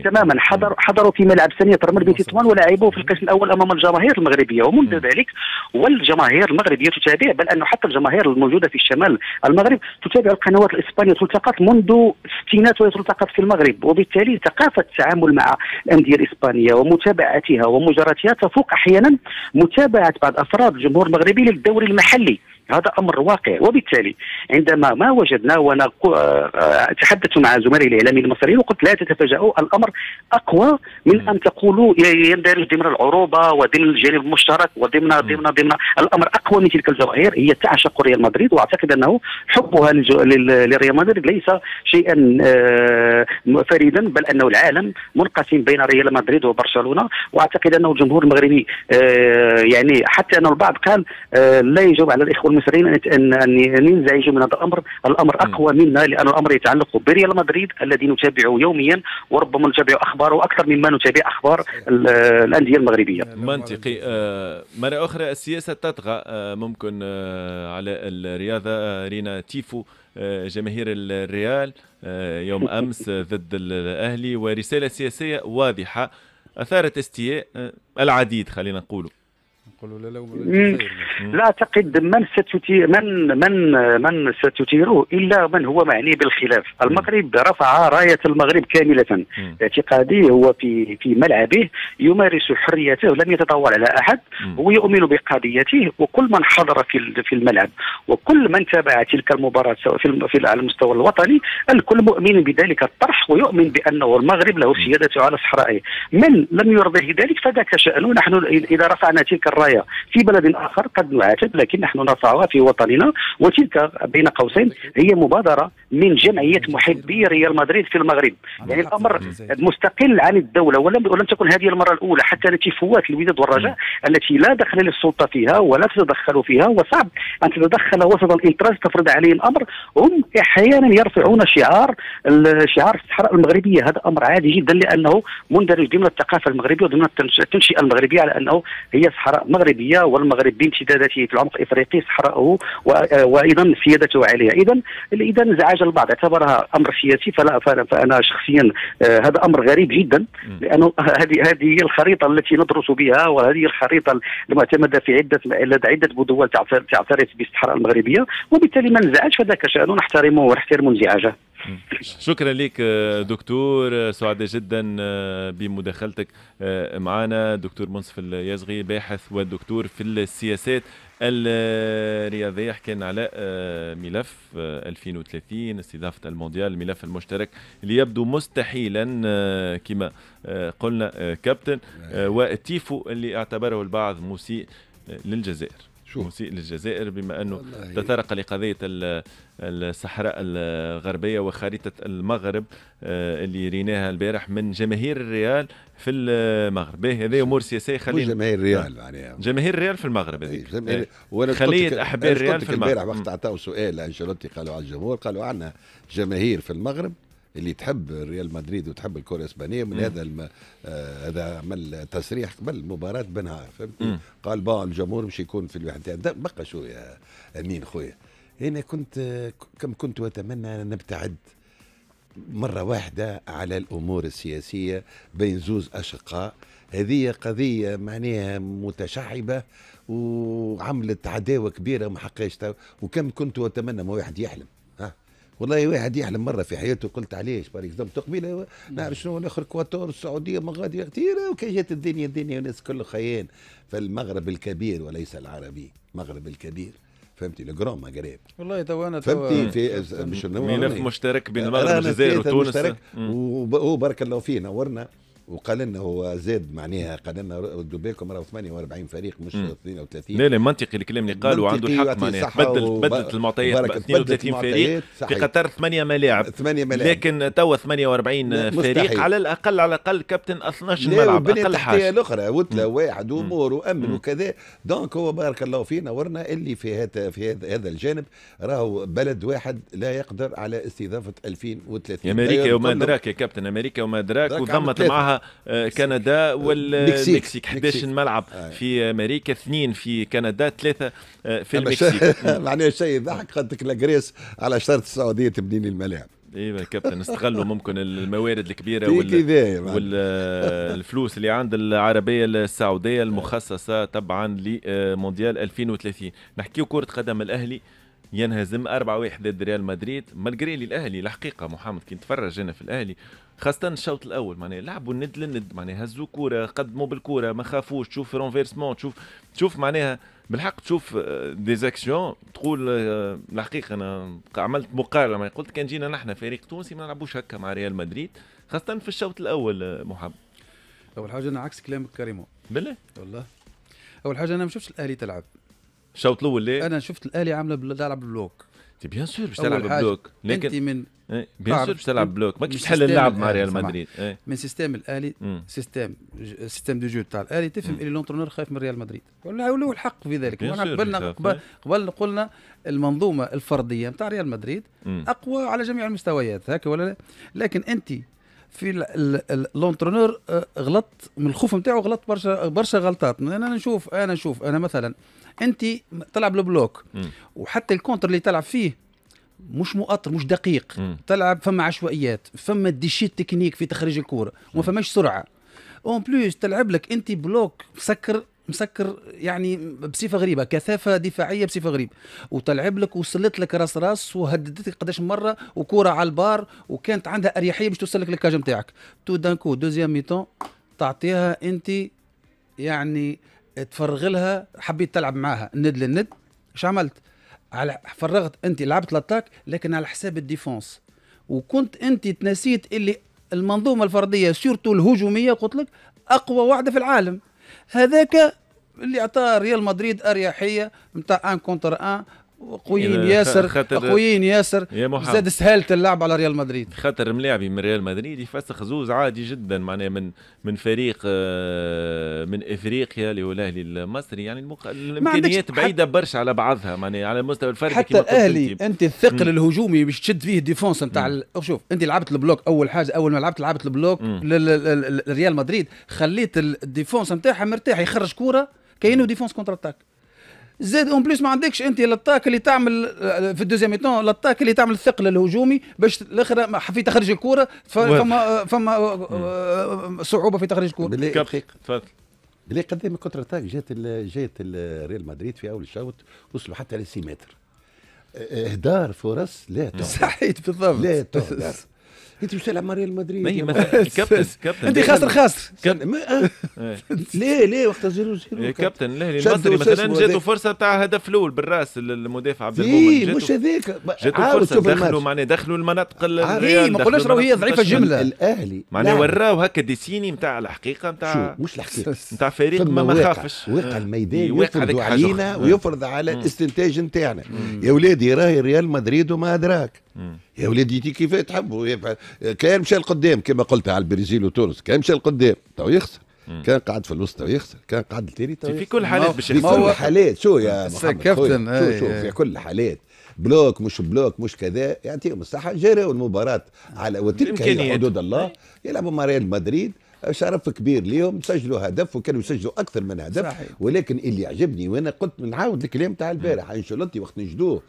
تماما حضر حضروا في ملعب ثانيه ترمل بن تطوان ولعبوا في القسم الاول امام الجماهير المغربيه ومنذ ذلك والجماهير المغربيه تتابع بل انه حتى الجماهير الموجوده في الشمال المغرب تتابع القنوات الاسبانيه تلتقط منذ الستينات وهي تلتقط في المغرب وبالتالي ثقافه التعامل مع الانديه الاسبانيه ومتابعتها ومجاراتها تفوق احيانا متابعه بعض افراد الجمهور المغربي للدوري المحلي هذا امر واقع وبالتالي عندما ما وجدنا وانا آه، تحدثت مع زملائي الاعلاميين المصريين وقلت لا تتفاجؤوا الامر اقوى من ان تقولوا يندرج ضمن العروبه وضمن الجانب المشترك وضمن ضمن ضمن الامر اقوى من تلك الجماهير هي تعشق ريال مدريد واعتقد انه حبها لريال مدريد ليس شيئا آه، فريدا بل انه العالم منقسم بين ريال مدريد وبرشلونه واعتقد انه الجمهور المغربي آه، يعني حتى ان البعض قال لا يجب على الاخوه المصريين ان ان ينزعجوا من هذا الامر، الامر اقوى منا لان الامر يتعلق بريال مدريد الذي نتابعه يوميا وربما نتابع اخباره اكثر مما نتابع اخبار الانديه المغربيه. نعم.
منطقي آه، مره اخرى السياسه تطغى آه، ممكن آه، على الرياضه رينا تيفو جماهير الريال يوم امس ضد الاهلي ورساله سياسيه واضحه اثارت استياء العديد خلينا نقوله
نقولوا لا لوم لا اعتقد من ستثير من من من ستثيره الا من هو معني بالخلاف المغرب رفع رايه المغرب كامله اعتقادي هو في في ملعبه يمارس حريته لم يتطاول على احد هو يؤمن بقضيته وكل من حضر في في الملعب وكل من تابع تلك المباراه سواء في على المستوى الوطني الكل مؤمن بذلك الطرح ويؤمن بانه المغرب له سيادته على صحرائه من لم يرضه ذلك فذاك شانه نحن اذا رفعنا تلك الرايه قضايا في بلد آخر قد نعاتب لكن نحن نرفعها في وطننا وتلك بين قوسين هي مبادرة من جمعية محبي ريال مدريد في المغرب يعني الأمر مستقل عن الدولة ولم ولم تكن هذه المرة الأولى حتى فوات الوداد والرجاء التي لا دخل للسلطة فيها ولا تتدخل فيها وصعب أن تتدخل وسط الإنتراج تفرض عليه الأمر هم أحيانا يرفعون شعار شعار الصحراء المغربية هذا أمر عادي جدا لأنه مندرج ضمن الثقافة المغربية وضمن التنشئة المغربية على أنه هي صحراء المغربيه والمغرب بامتداداته في العمق الافريقي صحراءه آه، وايضا سيادته عليها اذا اذا انزعج البعض اعتبرها امر سياسي فلا فانا شخصيا آه، هذا امر غريب جدا لانه هذه هذه هي الخريطه التي ندرس بها وهذه الخريطه المعتمده في عده لدى عده دول تعترف بالصحراء المغربيه وبالتالي من انزعج فذاك شانه نحترمه ونحترم انزعاجه
شكرا لك دكتور سعداء جدا آه، بمداخلتك آه، معنا دكتور منصف اليزغي باحث ودكتور في السياسات الرياضية حكينا على آه، ملف 2030 استضافة المونديال الملف المشترك اللي يبدو مستحيلا كما قلنا كابتن نعم. والتيفو اللي اعتبره البعض مسيء للجزائر شو. مسيء للجزائر بما انه تطرق لقضيه الصحراء الغربيه وخريطه المغرب آه، اللي ريناها البارح من جماهير الريال في المغرب هذا امور سياسيه خلينا جماهير الريال يعني آه، جماهير الريال في المغرب هذيك آه، خليه احباء الريال في المغرب البارح
وقت اعطاو سؤال انشلوتي قالوا على الجمهور قالوا عندنا جماهير في المغرب اللي تحب ريال مدريد وتحب الكره الاسبانيه من م. هذا الم... آه هذا عمل تصريح قبل مباراه بنهار فهمت قال با الجمهور مش يكون في الواحد بقى شو يا امين خويا انا كنت كم كنت اتمنى ان نبتعد مره واحده على الامور السياسيه بين زوز اشقاء هذه قضيه معناها متشعبه وعملت عداوه كبيره وما وكم كنت اتمنى ما واحد يحلم والله واحد يحلم مره في حياته قلت علاش باريك زمت قبيله نعرف شنو الاخر كواتور السعوديه مغادي كثيره وكي جات الدنيا الدنيا والناس كله خيان فالمغرب الكبير وليس العربي المغرب الكبير فهمتي الجرام مغرب والله تو انا فهمتي في مش ملف مشترك بين آه، المغرب والجزائر وتونس وبارك الله فيه نورنا وقال لنا هو زاد معناها قال لنا ردوا بالكم راهو 48 فريق مش 32 لا لا منطقي الكلام اللي قالوا وعنده الحق معناها تبدل تبدلت المعطيات 32 فريق في
قطر 8 ملاعب 8 ملاعب لكن توا 48 فريق على الاقل على الاقل كابتن 12 ملعب اقل حاجه الاخرى
وتلا واحد وامور وامن وكذا دونك هو بارك الله فينا ورنا اللي في هذا في هذا الجانب راهو بلد واحد لا يقدر على استضافه 2030
امريكا أيوة، وما ادراك يا كابتن امريكا وما ادراك وضمت معها آه، كندا والمكسيك 11 ملعب آه. في امريكا اثنين في كندا ثلاثه آه، في المكسيك
معناها شيء يضحك خاطر لاجريس على شرط السعوديه تبني لي الملاعب
ايوه كابتن استغلوا ممكن الموارد الكبيره وال... يعني. والفلوس اللي عند العربيه السعوديه المخصصه طبعا لمونديال 2030 نحكيو كره قدم الاهلي ينهزم 4 1 ضد ريال مدريد مالجري لي الاهلي الحقيقه محمد كي نتفرج انا في الاهلي خاصة الشوط الأول معناها لعبوا الند للند معناها هزوا كورة قدموا بالكورة ما خافوش تشوف رونفيرسمون تشوف تشوف معناها بالحق تشوف ديزاكسيون آه، تقول آه، الحقيقة أنا عملت مقارنة قلت كان جينا نحن فريق تونسي ما نلعبوش هكا مع ريال مدريد خاصة في الشوط الأول آه، محمد أول حاجة أنا عكس كلامك كريمو بالله والله أول حاجة أنا ما شفتش الأهلي تلعب الشوط الاول لا
انا شفت الاهلي عامله بل... تلعب بلوك تي بيان سور باش تلعب بلوك لكن انت من ايه بيان سور باش تلعب بلوك ماكش تحل اللعب مع ريال مدريد ايه. من سيستم الاهلي سيستم سيستم دو جو تاع الاهلي تفهم اللي لونترونور خايف من ريال مدريد وله الحق في ذلك قبلنا قبل قلنا المنظومه الفرديه نتاع ريال مدريد اقوى على جميع المستويات هكا ولا لا لكن انت في لونترونور آه، غلط من الخوف نتاعو غلط برشا برشا غلطات انا نشوف انا نشوف انا مثلا انت تلعب البلوك وحتى الكونتر اللي تلعب فيه مش مؤطر مش دقيق م. تلعب فما عشوائيات فما ديشيت تكنيك في تخريج الكوره وما فماش سرعه اون بليس تلعب لك انت بلوك مسكر مسكر يعني بصفه غريبه كثافه دفاعيه بصفه غريبه وتلعب لك وصلت لك راس راس وهددتك قداش مره وكوره على البار وكانت عندها اريحيه باش توصل لك الكاج نتاعك تو دان كو دوزيام ميتون تعطيها انت يعني تفرغ لها حبيت تلعب معاها ند للند اش عملت على فرغت انت لعبت لاتاك لكن على حساب الديفونس وكنت انت تنسيت اللي المنظومه الفرديه سورتو الهجوميه قلت لك اقوى واحده في العالم هذاك اللي عطى ريال مدريد اريحيه نتاع ان كونتر ان قويين ياسر قويين ياسر زاد
سهاله اللعب على ريال مدريد خاطر ملاعبي من ريال مدريد يفسخ زوز عادي جدا معناها من من فريق آه، من افريقيا اللي هو الاهلي المصري يعني المق... الامكانيات بعيده حت... برشا على بعضها معناها على مستوى الفرد حتى الاهلي انت
الثقل الهجومي باش تشد فيه الديفونس نتاع ال... شوف انت لعبت البلوك اول حاجه اول ما لعبت لعبت البلوك لريال مدريد خليت الديفونس نتاعها مرتاح يخرج كوره كاينه ديفونس كونتر اتاك زاد اون بليس ما عندكش انت لطاك اللي تعمل آه، في الدوزيام تون لطاك اللي تعمل الثقل الهجومي باش الاخر في تخرج الكوره فما آه، فما آه، صعوبه في تخرج الكوره
تفضل
بلي قدام كونتر اتاك جات جات ريال مدريد في اول الشوط وصلوا حتى ل 6 متر
اهدار
فرص لا صحيت بالضبط لا تهدر انت مش تلعب مع ريال مدريد ما هي مثلا كابتن كابتن انت خاسر خاسر ليه ليه وقت زيرو جيرو إيه، كابتن ليه المصري مثلا جاته
فرصه تاع هدف الاول بالراس المدافع عبد المؤمن مش هذاك جاته فرصه دخلوا معناها دخلوا المناطق الريال آه، إيه، ما قلناش راهو هي ضعيفه جمله
الاهلي معناها
وراو هكا ديسيني نتاع الحقيقه نتاع مش الحقيقه نتاع فريق ما خافش
واقع آه. الميدان يفرض إيه، علينا ويفرض على
الاستنتاج
نتاعنا يا ولادي راهي ريال مدريد وما ادراك يا ولادي كيف تحبوا كان مشى لقدام كما قلت على البرازيل وتونس كان مشى لقدام تو يخسر كان قاعد في الوسط تو يخسر كان قاعد تو في كل حالات باش يخسر في كل حالات شو يا محمد كابتن شو, شو في كل حالات بلوك مش بلوك مش كذا يعطيهم الصحه جروا المباراه على وتلك هي حدود الله يلعبوا مع ريال مدريد شرف كبير ليهم سجلوا هدف وكانوا يسجلوا اكثر من هدف صحيح. ولكن اللي عجبني وانا قلت نعاود الكلام تاع البارح انشيلوتي وقت نجدوه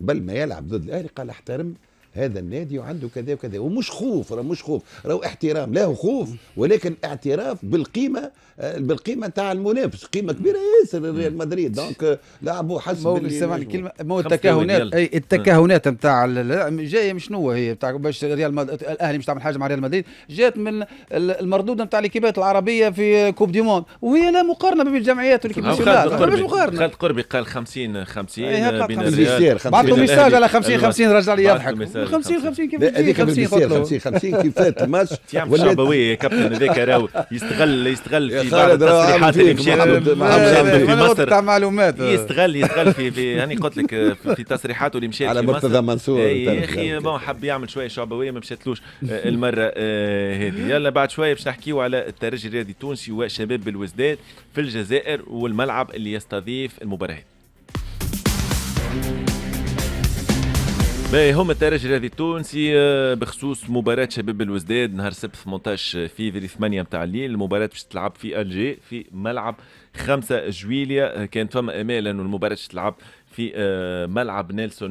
قبل ما يلعب ضد الاهلي قال احترم هذا النادي وعنده كذا وكذا ومش خوف راه مش خوف راهو احترام لا هو خوف ولكن اعتراف بالقيمه آه، بالقيمه تاع المنافس قيمه كبيره ياسر إيه، ريال مدريد دونك لعبوا حسب مو سامحني مو التكهنات
التكهنات نتاع جايه من شنو هي نتاع باش ريال مدريد الاهلي مش تعمل حاجه مع ريال مدريد جات من المردود نتاع الكيبات العربيه في كوب دي موند وهي لا مقارنه بين الجمعيات والكيبات مش مقارنه
خالد قربي قال 50 50 إيه، بين الريال بعثوا ميساج على 50 50 أيوة. رجع لي يضحك
50 50, 50 كيف تجي 50
50 50 كيف فات الماتش الشعبوية يا كابتن هذاك راهو
يستغل يستغل في بعض التصريحات اللي مشات في مصر معلومات يستغل يستغل في في هاني يعني قلت لك في تصريحاته اللي مشات على مرتضى منصور إيه، يا اخي بون حب يعمل شويه شعبويه ما مشاتلوش آه، المره آه، هذه يلا بعد شويه باش نحكيو على الترجي الرياضي التونسي وشباب بالوزداد في الجزائر والملعب اللي يستضيف المباريات. باهي هما الترجي الرياضي التونسي آه، بخصوص مباراة شباب الوزداد نهار السبت 18 فيفري 8 متاع الليل المباراة باش تلعب في الجي في ملعب 5 جويليا آه، كانت فما امال انه المباراة باش تلعب في آه، ملعب نيلسون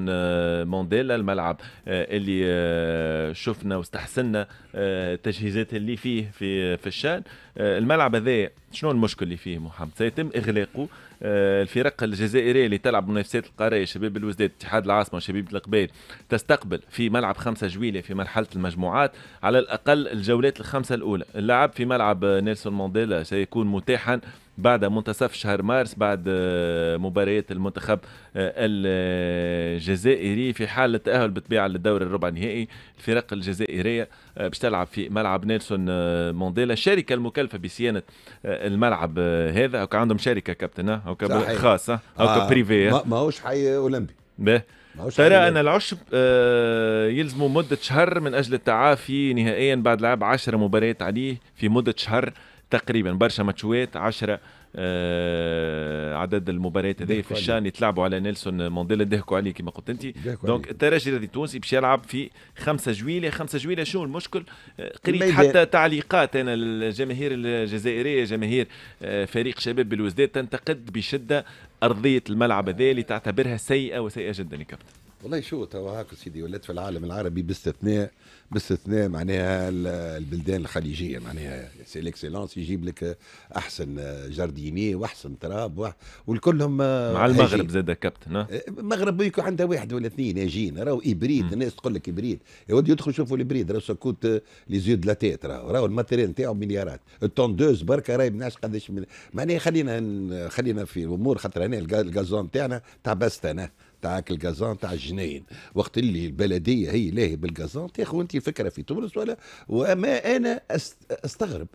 مانديلا الملعب اللي شفنا واستحسنا التجهيزات اللي فيه في في الشان الملعب هذا شنو المشكل اللي فيه محمد سيتم اغلاقه آه، الفرق الجزائريه اللي تلعب منافسات القاريه شباب الوزداد اتحاد العاصمه وشبيبه القبائل تستقبل في ملعب 5 جويليه في مرحله المجموعات على الاقل الجولات الخمسه الاولى اللعب في ملعب نيلسون مانديلا سيكون متاحا بعد منتصف شهر مارس بعد آه، مباريات المنتخب آه، الجزائري في حال التأهل بالطبيعة للدور الربع النهائي الفرق الجزائرية آه، باش تلعب في ملعب نيلسون مونديلا الشركة المكلفة بصيانة الملعب هذا أو عندهم شركة كابتن أو خاصة أو آه بريفي ما هوش حي أولمبي به ترى ان العشب يلزموا مده شهر من اجل التعافي نهائيا بعد لعب 10 مباريات عليه في مده شهر تقريبا برشا ماتشوات 10 آه عدد المباريات هذه في الشان يتلعبوا على نيلسون مونديلا ضحكوا عليه كما قلت انت دونك الترجي الرياضي التونسي باش يلعب في 5 جويليه 5 جويليه شنو المشكل آه، قريت حتى تعليقات انا الجماهير الجزائريه جماهير آه، فريق شباب بالوزداد تنتقد بشده ارضيه الملعب هذا اللي تعتبرها سيئه وسيئه جدا يا كابتن
والله شو توا هاك سيدي ولات في العالم العربي باستثناء باستثناء معناها البلدان الخليجيه معناها سي ليكسيلونس يجيب لك احسن جارديني واحسن تراب والكلهم آه، مع المغرب زاد كابتن آه، المغرب يكون عندها واحد ولا اثنين ناجين راهو ابريد الناس تقول لك ابريد يا ولدي يدخل شوفوا الابريد راهو سكوت آه، لي زيو دو تيت راهو راهو الماتيريال نتاعو مليارات التوندوز بركه راهي ما قداش معناها خلينا خلينا في الامور خاطر هنا الغازون نتاعنا تعبست انا تاعك الجازان تاع الجناين وقت اللي البلديه هي لاهي بالجازان تاخذ انت الفكره في تونس ولا وما انا استغرب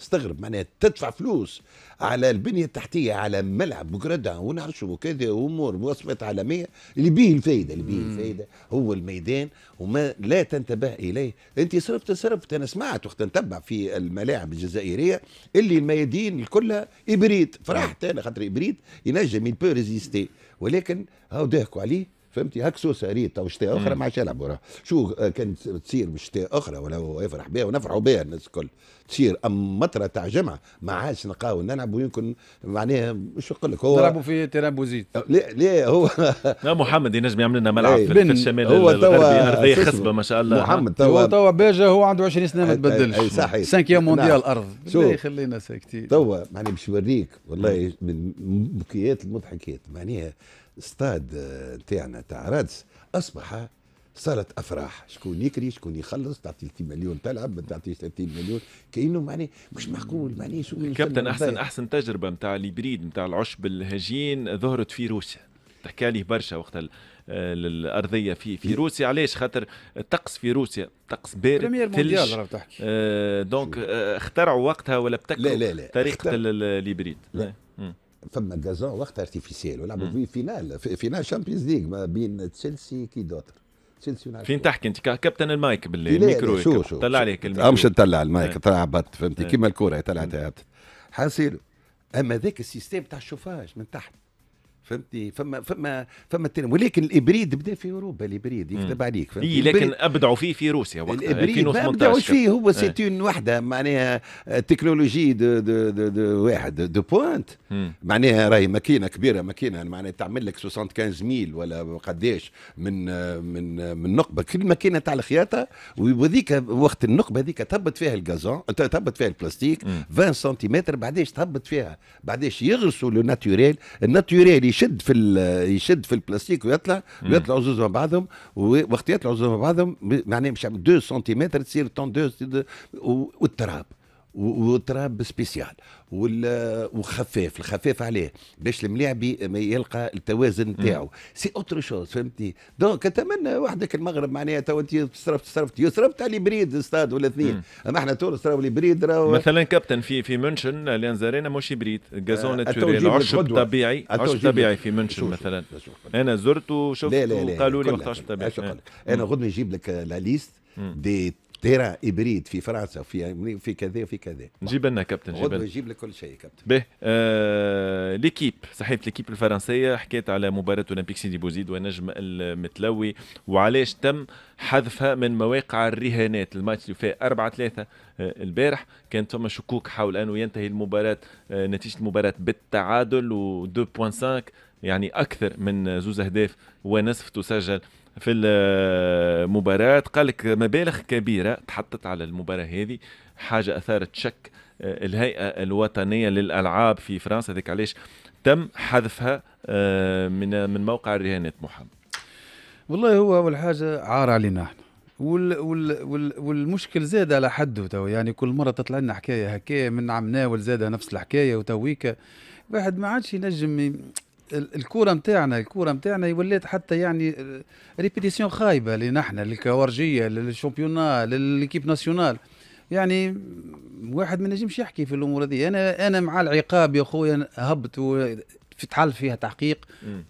استغرب معناها تدفع فلوس على البنيه التحتيه على ملعب مقردة ونعرفش وكذا وامور مواصفات عالميه اللي به الفايده اللي به الفايده هو الميدان وما لا تنتبه اليه انت صرفت صرفت انا سمعت وقت نتبع في الملاعب الجزائريه اللي الميادين كلها ابريد فرحت انا خاطر ابريد ينجم يبو ريزيستي ولكن هاو ضحكوا عليه فهمتي سوسه ريت او شتاء اخرى ما عادش يلعبوا شو كانت تصير بشتاء اخرى ولا يفرح بها ونفرحوا بها الناس الكل تصير اما مطره تاع جمعه ما عادش نلقاو نلعبوا يمكن معناها مش نقول لك هو نلعبوا
في تيران بوزيد لا لا هو لا محمد ينجم يعمل لنا ملعب إيه. في, في الشمال هو توا ارضيه خصبه ما شاء الله محمد توا هو
توا باجا هو عنده 20 سنه ما تبدلش اي صحيح سانكيا مونديال نعم. ارض شو خلينا ساكتين
توا معناها باش نوريك والله من المبكيات المضحكات معناها ستاد نتاعنا تاع رادس اصبح صارت افراح شكون يكري شكون يخلص تعطي 30 مليون تلعب ما تعطيش 30 مليون كانه معني مش معقول معني شو كابتن احسن
احسن تجربه نتاع الهبريد نتاع العشب الهجين ظهرت في روسيا تحكى لي برشا وقت الارضيه في في روسيا علاش خاطر الطقس في روسيا طقس بارد ثلج آه دونك آه، اخترعوا وقتها ولا ابتكروا لا لا لا طريقه
لا. فما جازون وقت ارتيفيسيل ولعبوا في فينال في فينال شامبيونز ليغ ما بين تشيلسي كي دوتر فين
تحكي انت كابتن المايك باللي الميكرو شو شو طلع عليك الميكرو مش إيه. طلع المايك
طلع عبط فهمتي إيه. كيما الكوره إيه. طلعت حاصل اما ذاك السيستم تاع الشوفاج من تحت فهمتني فما فما فما التنم. ولكن الابريد بدا في اوروبا الابريد يكذب عليك فهمتني إيه لكن
ابدعوا فيه في روسيا وقتها الابريد ما ابدعوش فيه هو إيه. سيتون
وحده معناها تكنولوجي دو دو دو دو واحد دو بوانت معناها راهي ماكينه كبيره ماكينه معناها تعمل لك 75 ميل ولا قداش من من من نقبه كل ماكينه تاع الخياطه وذيك وقت النقبه هذيك تهبط فيها الغازون تهبط فيها البلاستيك 20 سنتيمتر بعدين تهبط فيها بعدين يغرسوا لو ناتوريل الناتوريل يشد في يشد في البلاستيك ويطلع ويطلع زوز مع بعضهم وقت يطلعوا زوز مع بعضهم يعني مش 2 سنتيمتر تصير طون 2 والتراب وتراب سبيسيال وخفاف الخفاف عليه باش الملاعبي ما يلقى التوازن نتاعو سي اوتر شوز فهمتني دونك اتمنى وحدك المغرب معناها تو انت صرفت صرفت صرفت على بريد استاد ولا اثنين اما احنا تونس راهو بريد راهو
مثلا كابتن في في منشن الانزارينا مش بريد غازون أه، تشوري العشب طبيعي العشب طبيعي في منشن مثلا انا زرت وشفت وقالوا لي وقت الطبيعي طبيعي انا غدوه نجيب لك لا ليست دي
تيرا ابريد في فرنسا وفي يعني في كذا وفي كذا نجيب لنا كابتن جيب لنا يجيب لك كل شيء كابتن
باهي آه ليكيب صحيفه ليكيب الفرنسيه حكيت على مباراه اولمبيك سيدي بوزيد ونجم المتلوي وعلاش تم حذفها من مواقع الرهانات الماتش اللي فيه 4 3 البارح كان ثم شكوك حول انه ينتهي المباراه آه، نتيجه المباراه بالتعادل و 2.5 يعني اكثر من زوز اهداف ونصف تسجل في المباراة قال لك مبالغ كبيرة تحطت على المباراة هذه حاجة أثارت شك آه، الهيئة الوطنية للألعاب في فرنسا ذيك علاش تم حذفها آه، من من موقع الرهانات محمد
والله هو أول حاجة عار علينا احنا وال وال وال والمشكل زاد على حده تو يعني كل مره تطلع لنا حكايه هكايه من عم ناول نفس الحكايه وتويكا واحد ما عادش ينجم الكوره نتاعنا الكوره نتاعنا ولات حتى يعني ريبيتيسيون آه، خايبه لنحن للكورجيه للشامبيونال للكيب ناسيونال يعني واحد ما نجمش يحكي في الامور هذه انا انا مع العقاب يا خويا هبطوا تحل فيها تحقيق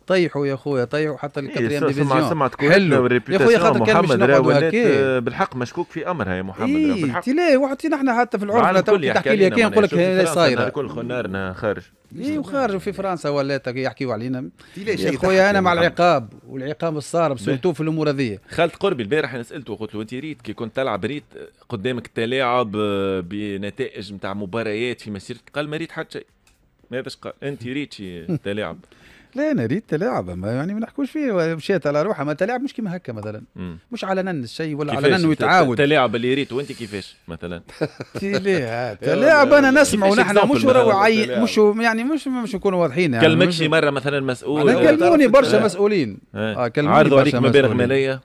طيحوا يا خويا طيحوا حتى إيه، الكاتريام ديفيزيون سمعت حلو يا خويا خاطر كان مش نقعدوا آه، بالحق
مشكوك في امرها يا محمد إيه بالحق
تي لا وحتي نحن حتى في العرف تحكي لي كان نقول لك صايره كل
خنارنا خارج
اي وخارج في فرنسا ولا يحكيوا علينا يا خويا انا مع العقاب والعقاب الصارم سورتو في الامور هذه
خالد قربي البارح انا سالته قلت له انت ريت كي كنت تلعب ريت قدامك تلاعب آه، بنتائج نتاع مباريات في مسيرتك قال ما ريت حتى شيء ماذا قال انت ريت تلاعب
لا انا ريت تلاعب ما يعني ما نحكوش فيه مشات على روحها ما تلاعب مش كيما هكا مثلا مش على نن الشيء ولا على نن ويتعاود
تلاعب اللي ريت وانت كيفاش مثلا
ليه تلاعب انا نسمع ونحن مش روعي مش يعني مش مش نكونوا واضحين يعني كلمك شي مره
مثلا مسؤول كلموني برشا مسؤولين آه، عرضوا عليك مبالغ ماليه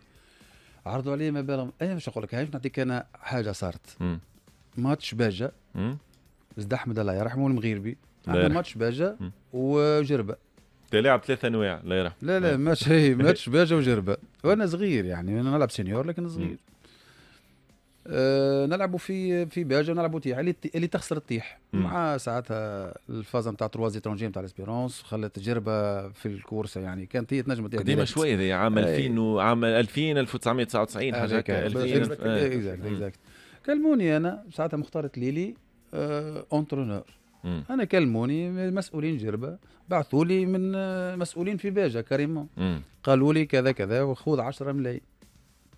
عرضوا علي مبالغ اي مش نقول لك هاي نعطيك انا حاجه صارت ماتش باجا زد احمد الله يرحمه المغيربي
عمل ماتش باجا وجربه انت لاعب ثلاث انواع لا يرى لا لا ماتش هي ماتش
باجا وجربه وانا صغير يعني انا نلعب سينيور لكن صغير أه نلعبوا في في باجا ونلعبوا تيح اللي اللي تخسر تطيح مع ساعتها الفازه نتاع تروازي ترونجي نتاع ليسبيرونس خلت جربه في الكورس يعني كانت هي تنجم قديمه شويه هذه عام 2000
وعام 2000 1999 حاجه هكا 2000 اكزاكت
اكزاكت كلموني انا ساعتها مختار تليلي اونترونور آه، مم. انا كلموني مسؤولين جربه بعثوا لي من مسؤولين في باجه كريمه قالوا لي كذا كذا وخذ 10 ملايين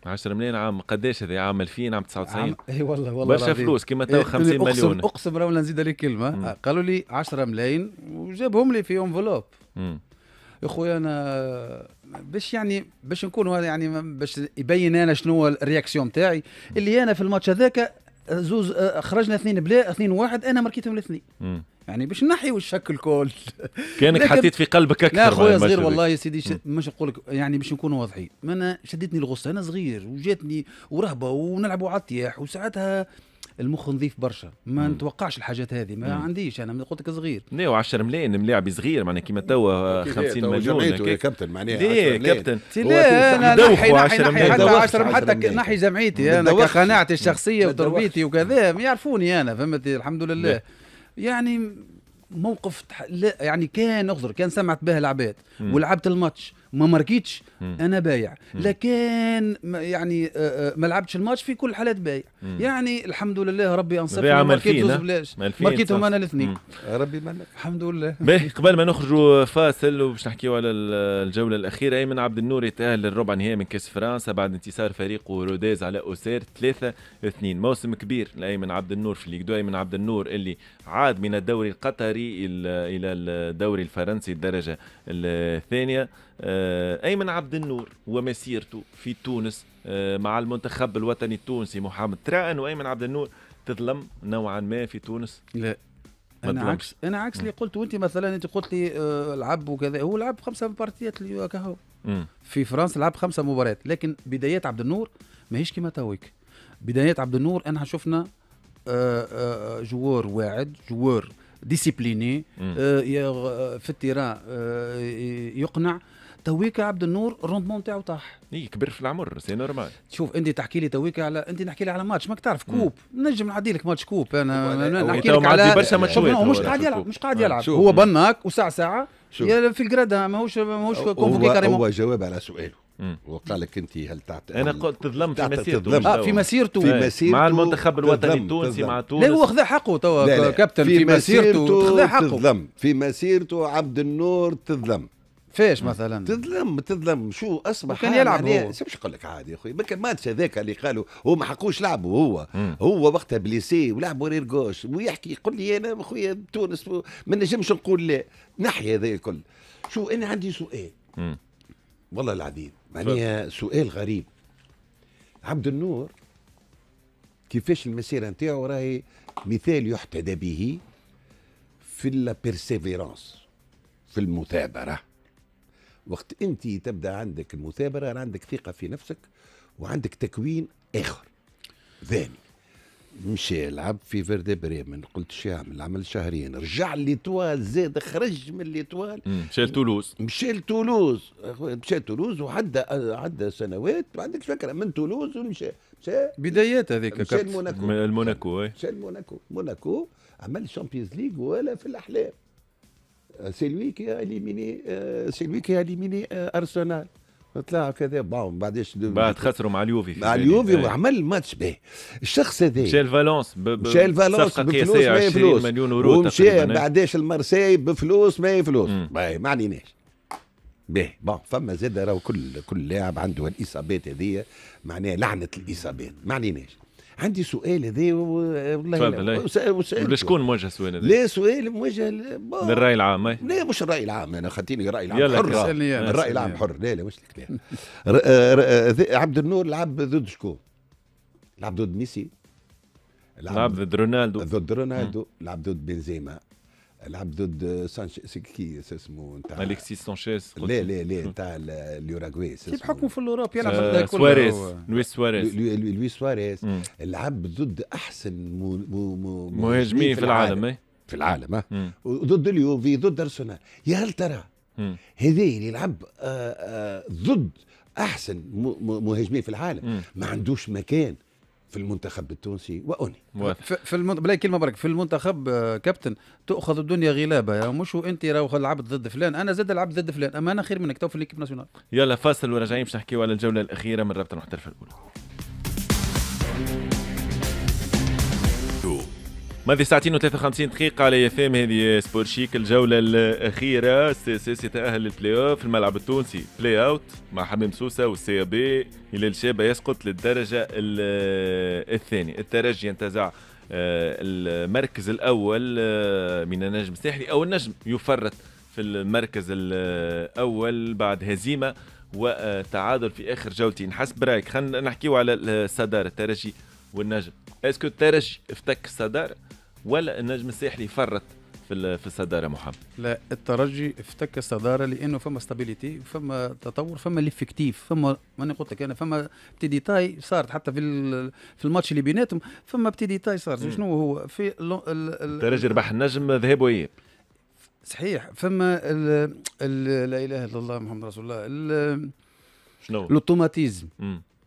10 ملايين عام قداش هذا عام 2000 عام 99 اي والله والله برشا فلوس كيما تو 50 مليون اقسم
اقسم ولا نزيد عليك كلمه قالوا لي 10 ملايين وجابهم لي في انفلوب يا خويا انا باش يعني باش نكون يعني باش يبين انا شنو هو الرياكسيون تاعي اللي انا في الماتش هذاك زوز آه، خرجنا اثنين بلا اثنين واحد انا ماركيتهم الاثنين يعني باش نحي الشك الكل كانك حطيت في قلبك اكثر لا خويا صغير والله يا سيدي مش نقول لك يعني باش نكونوا واضحين انا شدتني الغصه انا صغير وجاتني ورهبه ونلعبوا على الطياح وساعتها المخ نظيف برشا ما مم. نتوقعش الحاجات هذه ما مم. عنديش انا قلت لك
صغير لا 10 ملايين ملاعب صغير معناها كيما توا آه، 50 مليون يا كابتن معناها ليه كابتن لا انا نحي نحي نحي حتى 10 حتى نحي جمعيتي انا كقناعتي
الشخصيه وتربيتي وكذا يعرفوني انا فهمت الحمد لله نعم. يعني موقف لا يعني كان اخضر كان سمعت به العباد ولعبت الماتش ما ماركيتش انا بايع لكن يعني آه، آه، ما لعبتش الماتش في كل الحالات بايع يعني الحمد لله ربي انصفني ماركيت زوز بلاش ماركيتهم انا الاثنين ربي ملك الحمد لله
باهي قبل ما نخرجوا فاصل وباش نحكيو على الجوله الاخيره ايمن عبد النور يتاهل للربع نهائي من كاس فرنسا بعد انتصار فريقه روديز على اوسير 3 2 موسم كبير لايمن عبد النور في ليغ ايمن عبد النور اللي عاد من الدوري القطري الى الدوري الفرنسي الدرجه الثانيه آه، أيمن عبد النور ومسيرته في تونس آه، مع المنتخب الوطني التونسي محمد ترى أنه أيمن عبد النور تظلم نوعا ما في تونس؟ لا انا عكس
انا عكس اللي قلت وانت مثلا انت قلت لي آه، لعب وكذا هو لعب خمسه مباريات اللي كهو في فرنسا لعب خمسه مباريات لكن بدايات عبد النور ماهيش كيما تويك بدايات عبد النور انا شفنا جوار واعد جوار ديسيبليني في التيران يقنع تويكا عبد النور الروندمون نتاعو طاح اي كبر في العمر سي نورمال شوف انت تحكي لي تويكا على انت نحكي لي على ماتش ماك تعرف كوب مم. نجم نعدي لك ماتش كوب انا نحكي لك على برشا ماتشات مش قاعد آه، يلعب مش قاعد يلعب هو بناك وساعه ساعه في الجراده ماهوش ماهوش كونفوكي هو, هو
جواب على سؤاله وقال لك انت هل تعت... انا قلت تظلم آه، في مسيرته آه في مسيرته في مسيرته مع المنتخب الوطني التونسي مع تونس لا هو خذا حقه توا كابتن في, في مسيرته خذا حقه تظلم في مسيرته عبد النور تظلم فيش مثلا تظلم تظلم شو اصبح كان يلعب هو شو يقول لك عادي يا اخوي ما كان ماتش هذاك اللي قالوا هو ما حقوش لعبه هو مم. هو وقتها بليسي ولعب ورير جوش ويحكي يقول لي انا اخويا تونس ما نجمش نقول لا نحيا هذا الكل شو انا عندي سؤال مم. والله العظيم معناها سؤال غريب عبد النور كيفاش المسيرة نتاعو راهي مثال يحتذى به في لا في المثابرة وقت انت تبدا عندك المثابره عندك ثقه في نفسك وعندك تكوين اخر ثاني مشى لعب في فيردي بريمن قلت شو يعمل عمل شهرين رجع ليتوال زاد خرج من ليتوال مشى لتولوز مشى لتولوز مشى لتولوز وعدى عدى سنوات ما عندكش فكره من تولوز ومشى مشى بدايات هذيك مشى الموناكو
الموناكو
مشى لموناكو موناكو عمل شامبيونز ليغ ولا في الاحلام سي لوي كي اليميني سي لوي كي اليميني ارسنال طلع كذا بون بعديش بعد
خسروا مع اليوفي مع اليوفي إيه.
وعمل ماتش باهي
الشخص هذا مشى فالونس مشى فالونس إيه. بفلوس ما يفلوس مليون ورو ومشى بعديش
المرساي بفلوس ما يفلوس ما عليناش باهي بون فما زاد راهو كل كل لاعب عنده الاصابات هذه معناها لعنه الاصابات ما عليناش عندي سؤال هذا والله تفضل لشكون إيه. موجه السؤال هذا؟ لا سؤال موجه للراي العام إيه. لا مش الراي العام انا خاطيني الراي العام حر الراي العام حر لا لا مش الكلام آه، آه، عبد النور لعب ضد شكون؟ لعب ضد ميسي لعب ضد رونالدو ضد رونالدو لعب ضد بنزيما لعب ضد سانشيز كي اسمه نتاع اليكسيس سانشيز لا لا لا نتاع اليوراغواي سي بحكم
في الاوروب يلعب
آه، سواريز لويس سواريز لويس سواريز لعب ضد احسن مهاجمين في العالم في العالم إيه؟ ضد اليوفي ضد ارسنال يا هل ترى هذا اللي يلعب آه، آه، ضد احسن مهاجمين في العالم ما عندوش مكان في المنتخب التونسي وأني
في المنتخب بلاي كلمة برك في المنتخب آه، كابتن تأخذ الدنيا غلابة يا مش أنت راه لعبت ضد فلان أنا زاد لعبت ضد فلان أما أنا خير منك تو في ليكيب ناسيونال
يلا فاصل وراجعين باش نحكيو على الجولة الأخيرة من رابطة المحترفة الأولى ماضي ساعتين و53 دقيقة على اف ام هذه سبور شيك الجولة الأخيرة سي سي سي تأهل للبلاي أوف الملعب التونسي بلاي أوت مع حمام سوسة والسي بي هلال الشابة يسقط للدرجة الثانية الترجي ينتزع آه، المركز الأول آه، من النجم الساحلي أو النجم يفرط في المركز الأول بعد هزيمة وتعادل في آخر جولتين حسب رأيك خلينا نحكيو على الصدارة الترجي والنجم اسكو الترجي افتك الصداره ولا النجم الساحلي فرط في في الصداره محمد
لا الترجي افتك الصداره لانه فما ستابيليتي فما تطور فما ليفكتيف فما ماني قلت لك انا فما بتي تاي صارت حتى في في الماتش اللي بيناتهم فما بتي تاي صارت شنو هو في الترجي ربح
النجم ذهاب واياب
صحيح فما ال ال لا اله الا الله محمد رسول الله
شنو الاوتوماتيزم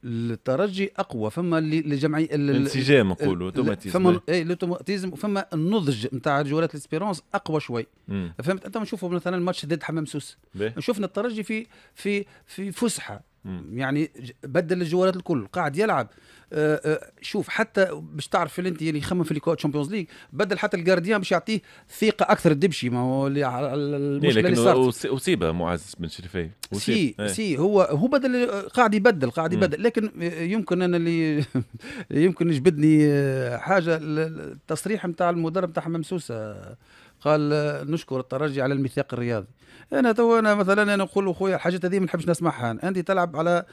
الترجي اقوى فما لجمعي الانسجام نقولوا اوتوماتيزم فما اي الاوتوماتيزم فما النضج نتاع جولات الاسبيرونس اقوى شوي مم. فهمت انت نشوفوا مثلا الماتش ضد حمام سوس شفنا الترجي في في في فسحه مم. يعني بدل الجوالات الكل قاعد يلعب آه، آه، شوف حتى باش تعرف اللي انت اللي يعني يخمم في ليكو تشامبيونز ليج بدل حتى الجارديان باش يعطيه ثقه اكثر الدبشي ما هو اللي المشكله إيه، اللي
صارت اصيب معز بن شريفي سي ايه. سي
هو هو بدل قاعد يبدل قاعد يبدل لكن يمكن انا اللي يمكن يجبدني آه، حاجه التصريح نتاع المدرب نتاع حمام سوسه قال نشكر الترجي على الميثاق الرياضي انا تو انا مثلا انا نقول خويا الحاجات هذه ما نحبش نسمعها انت تلعب على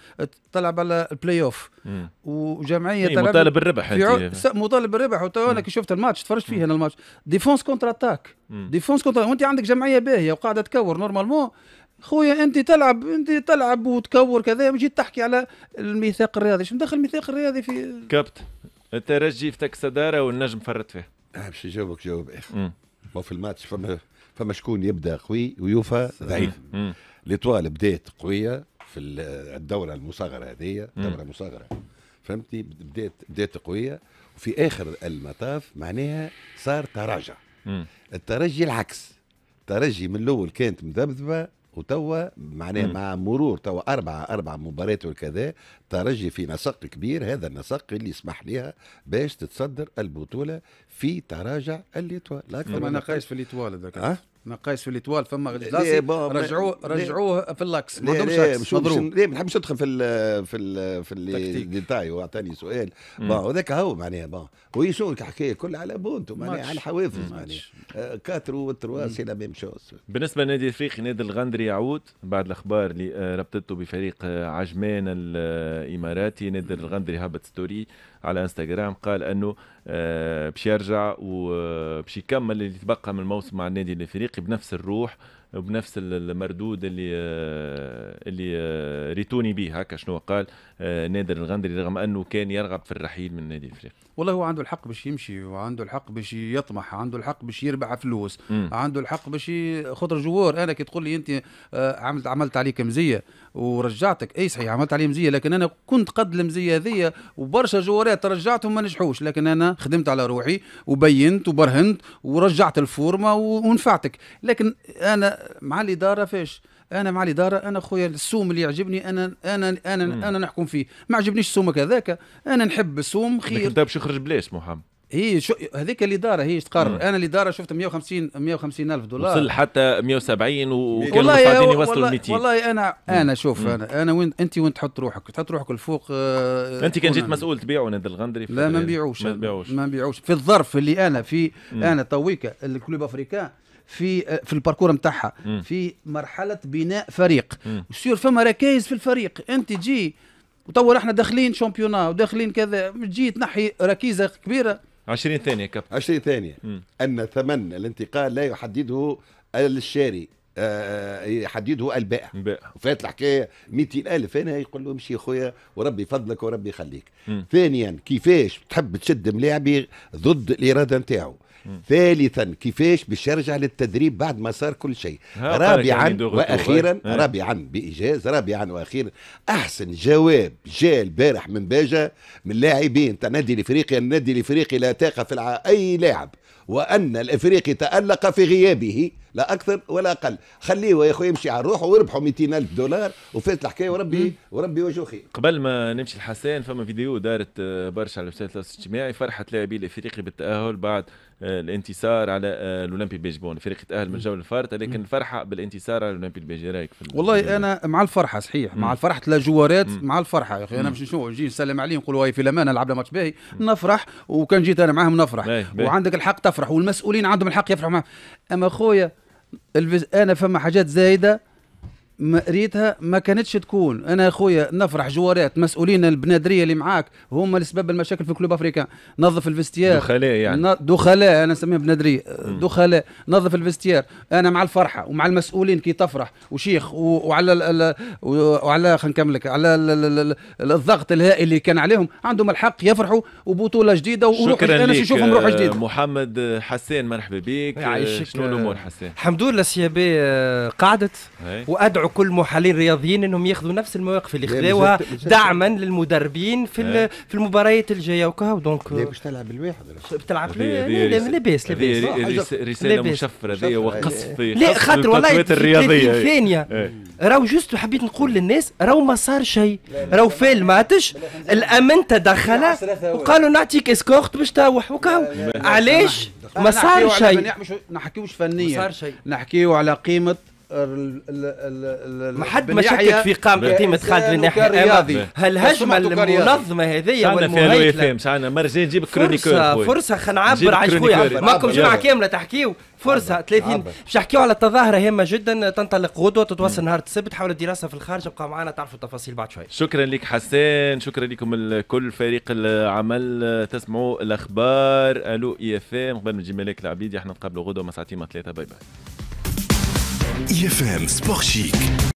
تلعب على البلاي اوف وجمعيه إيه، تلعب مطالب بالربح في عو... مطالب بالربح وتو انا كي شفت الماتش تفرجت فيه انا الماتش ديفونس كونتر اتاك ديفونس كونتر وانت عندك جمعيه باهيه وقاعده تكور نورمالمون خويا انت تلعب انت تلعب وتكور كذا وجيت تحكي على الميثاق الرياضي شنو دخل الميثاق الرياضي في
كابت الترجي في صداره والنجم فرط فيه باش يجاوبك جواب اخر ما في الماتش فما
فما شكون يبدا قوي ويوفى ضعيف ليطوال بدات قويه في الدوره المصغره هذه دوره مصغره فهمتني بدات بدات قويه وفي اخر المطاف معناها صار تراجع الترجي العكس الترجي من الاول كانت مذبذبه وتوا معناه مع مرور توا أربعة أربعة مباريات وكذا ترجي في نسق كبير هذا النسق اللي يسمح لها باش تتصدر البطولة في تراجع لا أكثر من نقاش في
الليتوال هذاك أه؟ في الاطوال فما غلاسي رجعوه رجعوه في اللاكس ما دومش مضروب
ليه ما نحبش ندخل في الـ في الـ في الديتاي واعطاني سؤال هذاك هو معناها بون وهي شغل الحكايه كل على بونتو معناها على الحوافز معناها آه، كاترو وتروا سي لا ميم شوز
بالنسبه لنادي الافريقي نادي الغندري يعود بعد الاخبار اللي آه، ربطته بفريق آه، عجمان الاماراتي نادي الغندري هبط ستوري على انستغرام قال انه آه، باش يرجع وباش آه، يكمل اللي تبقى من الموسم مع النادي الافريقي بنفس الروح وبنفس المردود اللي آه، اللي ريتوني به هكا شنو قال نادر الغندري رغم انه كان يرغب في الرحيل من النادي الافريقي
والله هو عنده الحق باش يمشي وعنده الحق باش يطمح عنده الحق باش يربح فلوس مم. عنده الحق باش خاطر جوار انا كي تقول لي انت آه، عملت عملت عليك مزيه ورجعتك اي صحيح عملت عليه مزيه لكن انا كنت قد المزيه هذيا وبرشا جوارات رجعتهم ما نجحوش لكن انا خدمت على روحي وبينت وبرهنت ورجعت الفورمه ونفعتك لكن انا مع الاداره فاش انا مع الاداره انا خويا السوم اللي يعجبني انا انا انا انا نحكم فيه ما عجبنيش سومك هذاك انا نحب السوم خير انت باش
يخرج بلاش محمد
هي شو هذيك الاداره هي تقرر انا الاداره شفت 150 150 الف دولار وصل
حتى 170 وكانوا مستعدين يوصلوا ل 200 والله انا انا شوف مم. انا
انا وين انت وين تحط روحك تحط روحك الفوق آه انت كان جيت مسؤول
تبيعوا نادي الغندري لا ما نبيعوش ما نبيعوش
ما نبيعوش في الظرف اللي انا في مم. انا تويكا الكلوب افريكان في آه، في الباركور نتاعها في مرحله بناء فريق سور فما ركائز في الفريق انت تجي وتوا احنا داخلين شامبيونا وداخلين كذا تجي تنحي
ركيزه كبيره 20 ثانيه كابتن 20 ثانيه مم. ان ثمن الانتقال لا يحدده الشاري آه، آه، يحدده البائع فات الحكايه 200000 انا يقول له امشي خويا وربي فضلك وربي يخليك ثانيا كيفاش تحب تشد ملاعبي ضد الاراده نتاعو ثالثا كيفاش باش يرجع للتدريب بعد ما صار كل شيء رابعا يعني واخيرا إيه. رابعا بايجاز رابعا واخيرا احسن جواب جاء البارح من باجا من لاعبين تاع نادي الافريقي النادي الافريقي لا تاقه في الع... اي لاعب وان الافريقي تالق في غيابه لا اكثر ولا اقل خليه يا خويا يمشي على روحه ويربحوا 200000 دولار وفات الحكايه وربي وربي وجهه خير
قبل ما نمشي الحسين فما فيديو دارت آه، برشا على وسائل التواصل الاجتماعي فرحه لاعبي الافريقي بالتاهل بعد آه، الانتصار على آه، الاولمبي بيجبون فريق تاهل من الجوله الفارطه لكن الفرحه بالانتصار على الاولمبي بيجي إيه رايك والله
انا مع الفرحه صحيح مع الفرحه جوارات مع الفرحه يا اخي انا مش نشوف نجي نسلم عليه نقول واي في الامان لعبنا ماتش باهي نفرح وكان جيت انا معاهم نفرح وعندك الحق تفرح والمسؤولين عندهم الحق يفرحوا معاهم اما خويا انا فما حاجات زايده ما قريتها ما كانتش تكون انا اخويا خويا نفرح جوارات مسؤولين البنادريه اللي معاك هم سبب المشاكل في كلوب افريكان نظف الفستيار دخلاء يعني دخلاء انا نسميها بنادريه دخلاء نظف الفستيار انا مع الفرحه ومع المسؤولين كي تفرح وشيخ وعلى ال ال وعلى خلينا نكمل لك على ال ال ال الضغط الهائل اللي كان عليهم عندهم الحق يفرحوا وبطوله جديده وروح انا نشوفهم روح جديده آه،
محمد حسين مرحبا بك شنو الامور حسين
الحمد لله سي آه، قعدت وادعو يشجعوا كل المحللين الرياضيين انهم ياخذوا نفس
المواقف اللي خذاوها دعما للمدربين في إيه. في المباريات الجايه وكهو دونك باش تلعب الواحد بتلعب لاباس لاباس رساله مشفره
هذه وقصف لا خاطر والله الرياضيه ثانيه إيه.
راهو جوست حبيت نقول للناس
راهو ما صار شيء راهو فيل الماتش الامن تدخل وقالوا نعطيك اسكورت باش تروح وكهو علاش ما صار شيء ما
نحكيوش فنيا نحكيو على قيمه ما حد ما شكك في قامة قيمة خالد بن يحيى هالهجمة المنظمة هذه والمهيكلة سعنا سعنا مرزي
نجيب كرونيكور فرصة فرصة خلينا نعبر على شوية ماكم جمعة
كاملة تحكيو فرصة 30 باش نحكيو على التظاهرة هامة جدا تنطلق غدوة تتواصل نهار السبت حول الدراسة في الخارج ابقى معنا تعرفوا
التفاصيل بعد شوية
شكرا لك حسان شكرا لكم الكل فريق العمل تسمعوا الأخبار ألو إي اف ام قبل ما نجي ملاك العبيد احنا نتقابلوا غدوة مع ساعتين ثلاثة باي باي Ihr Fans, Bochik.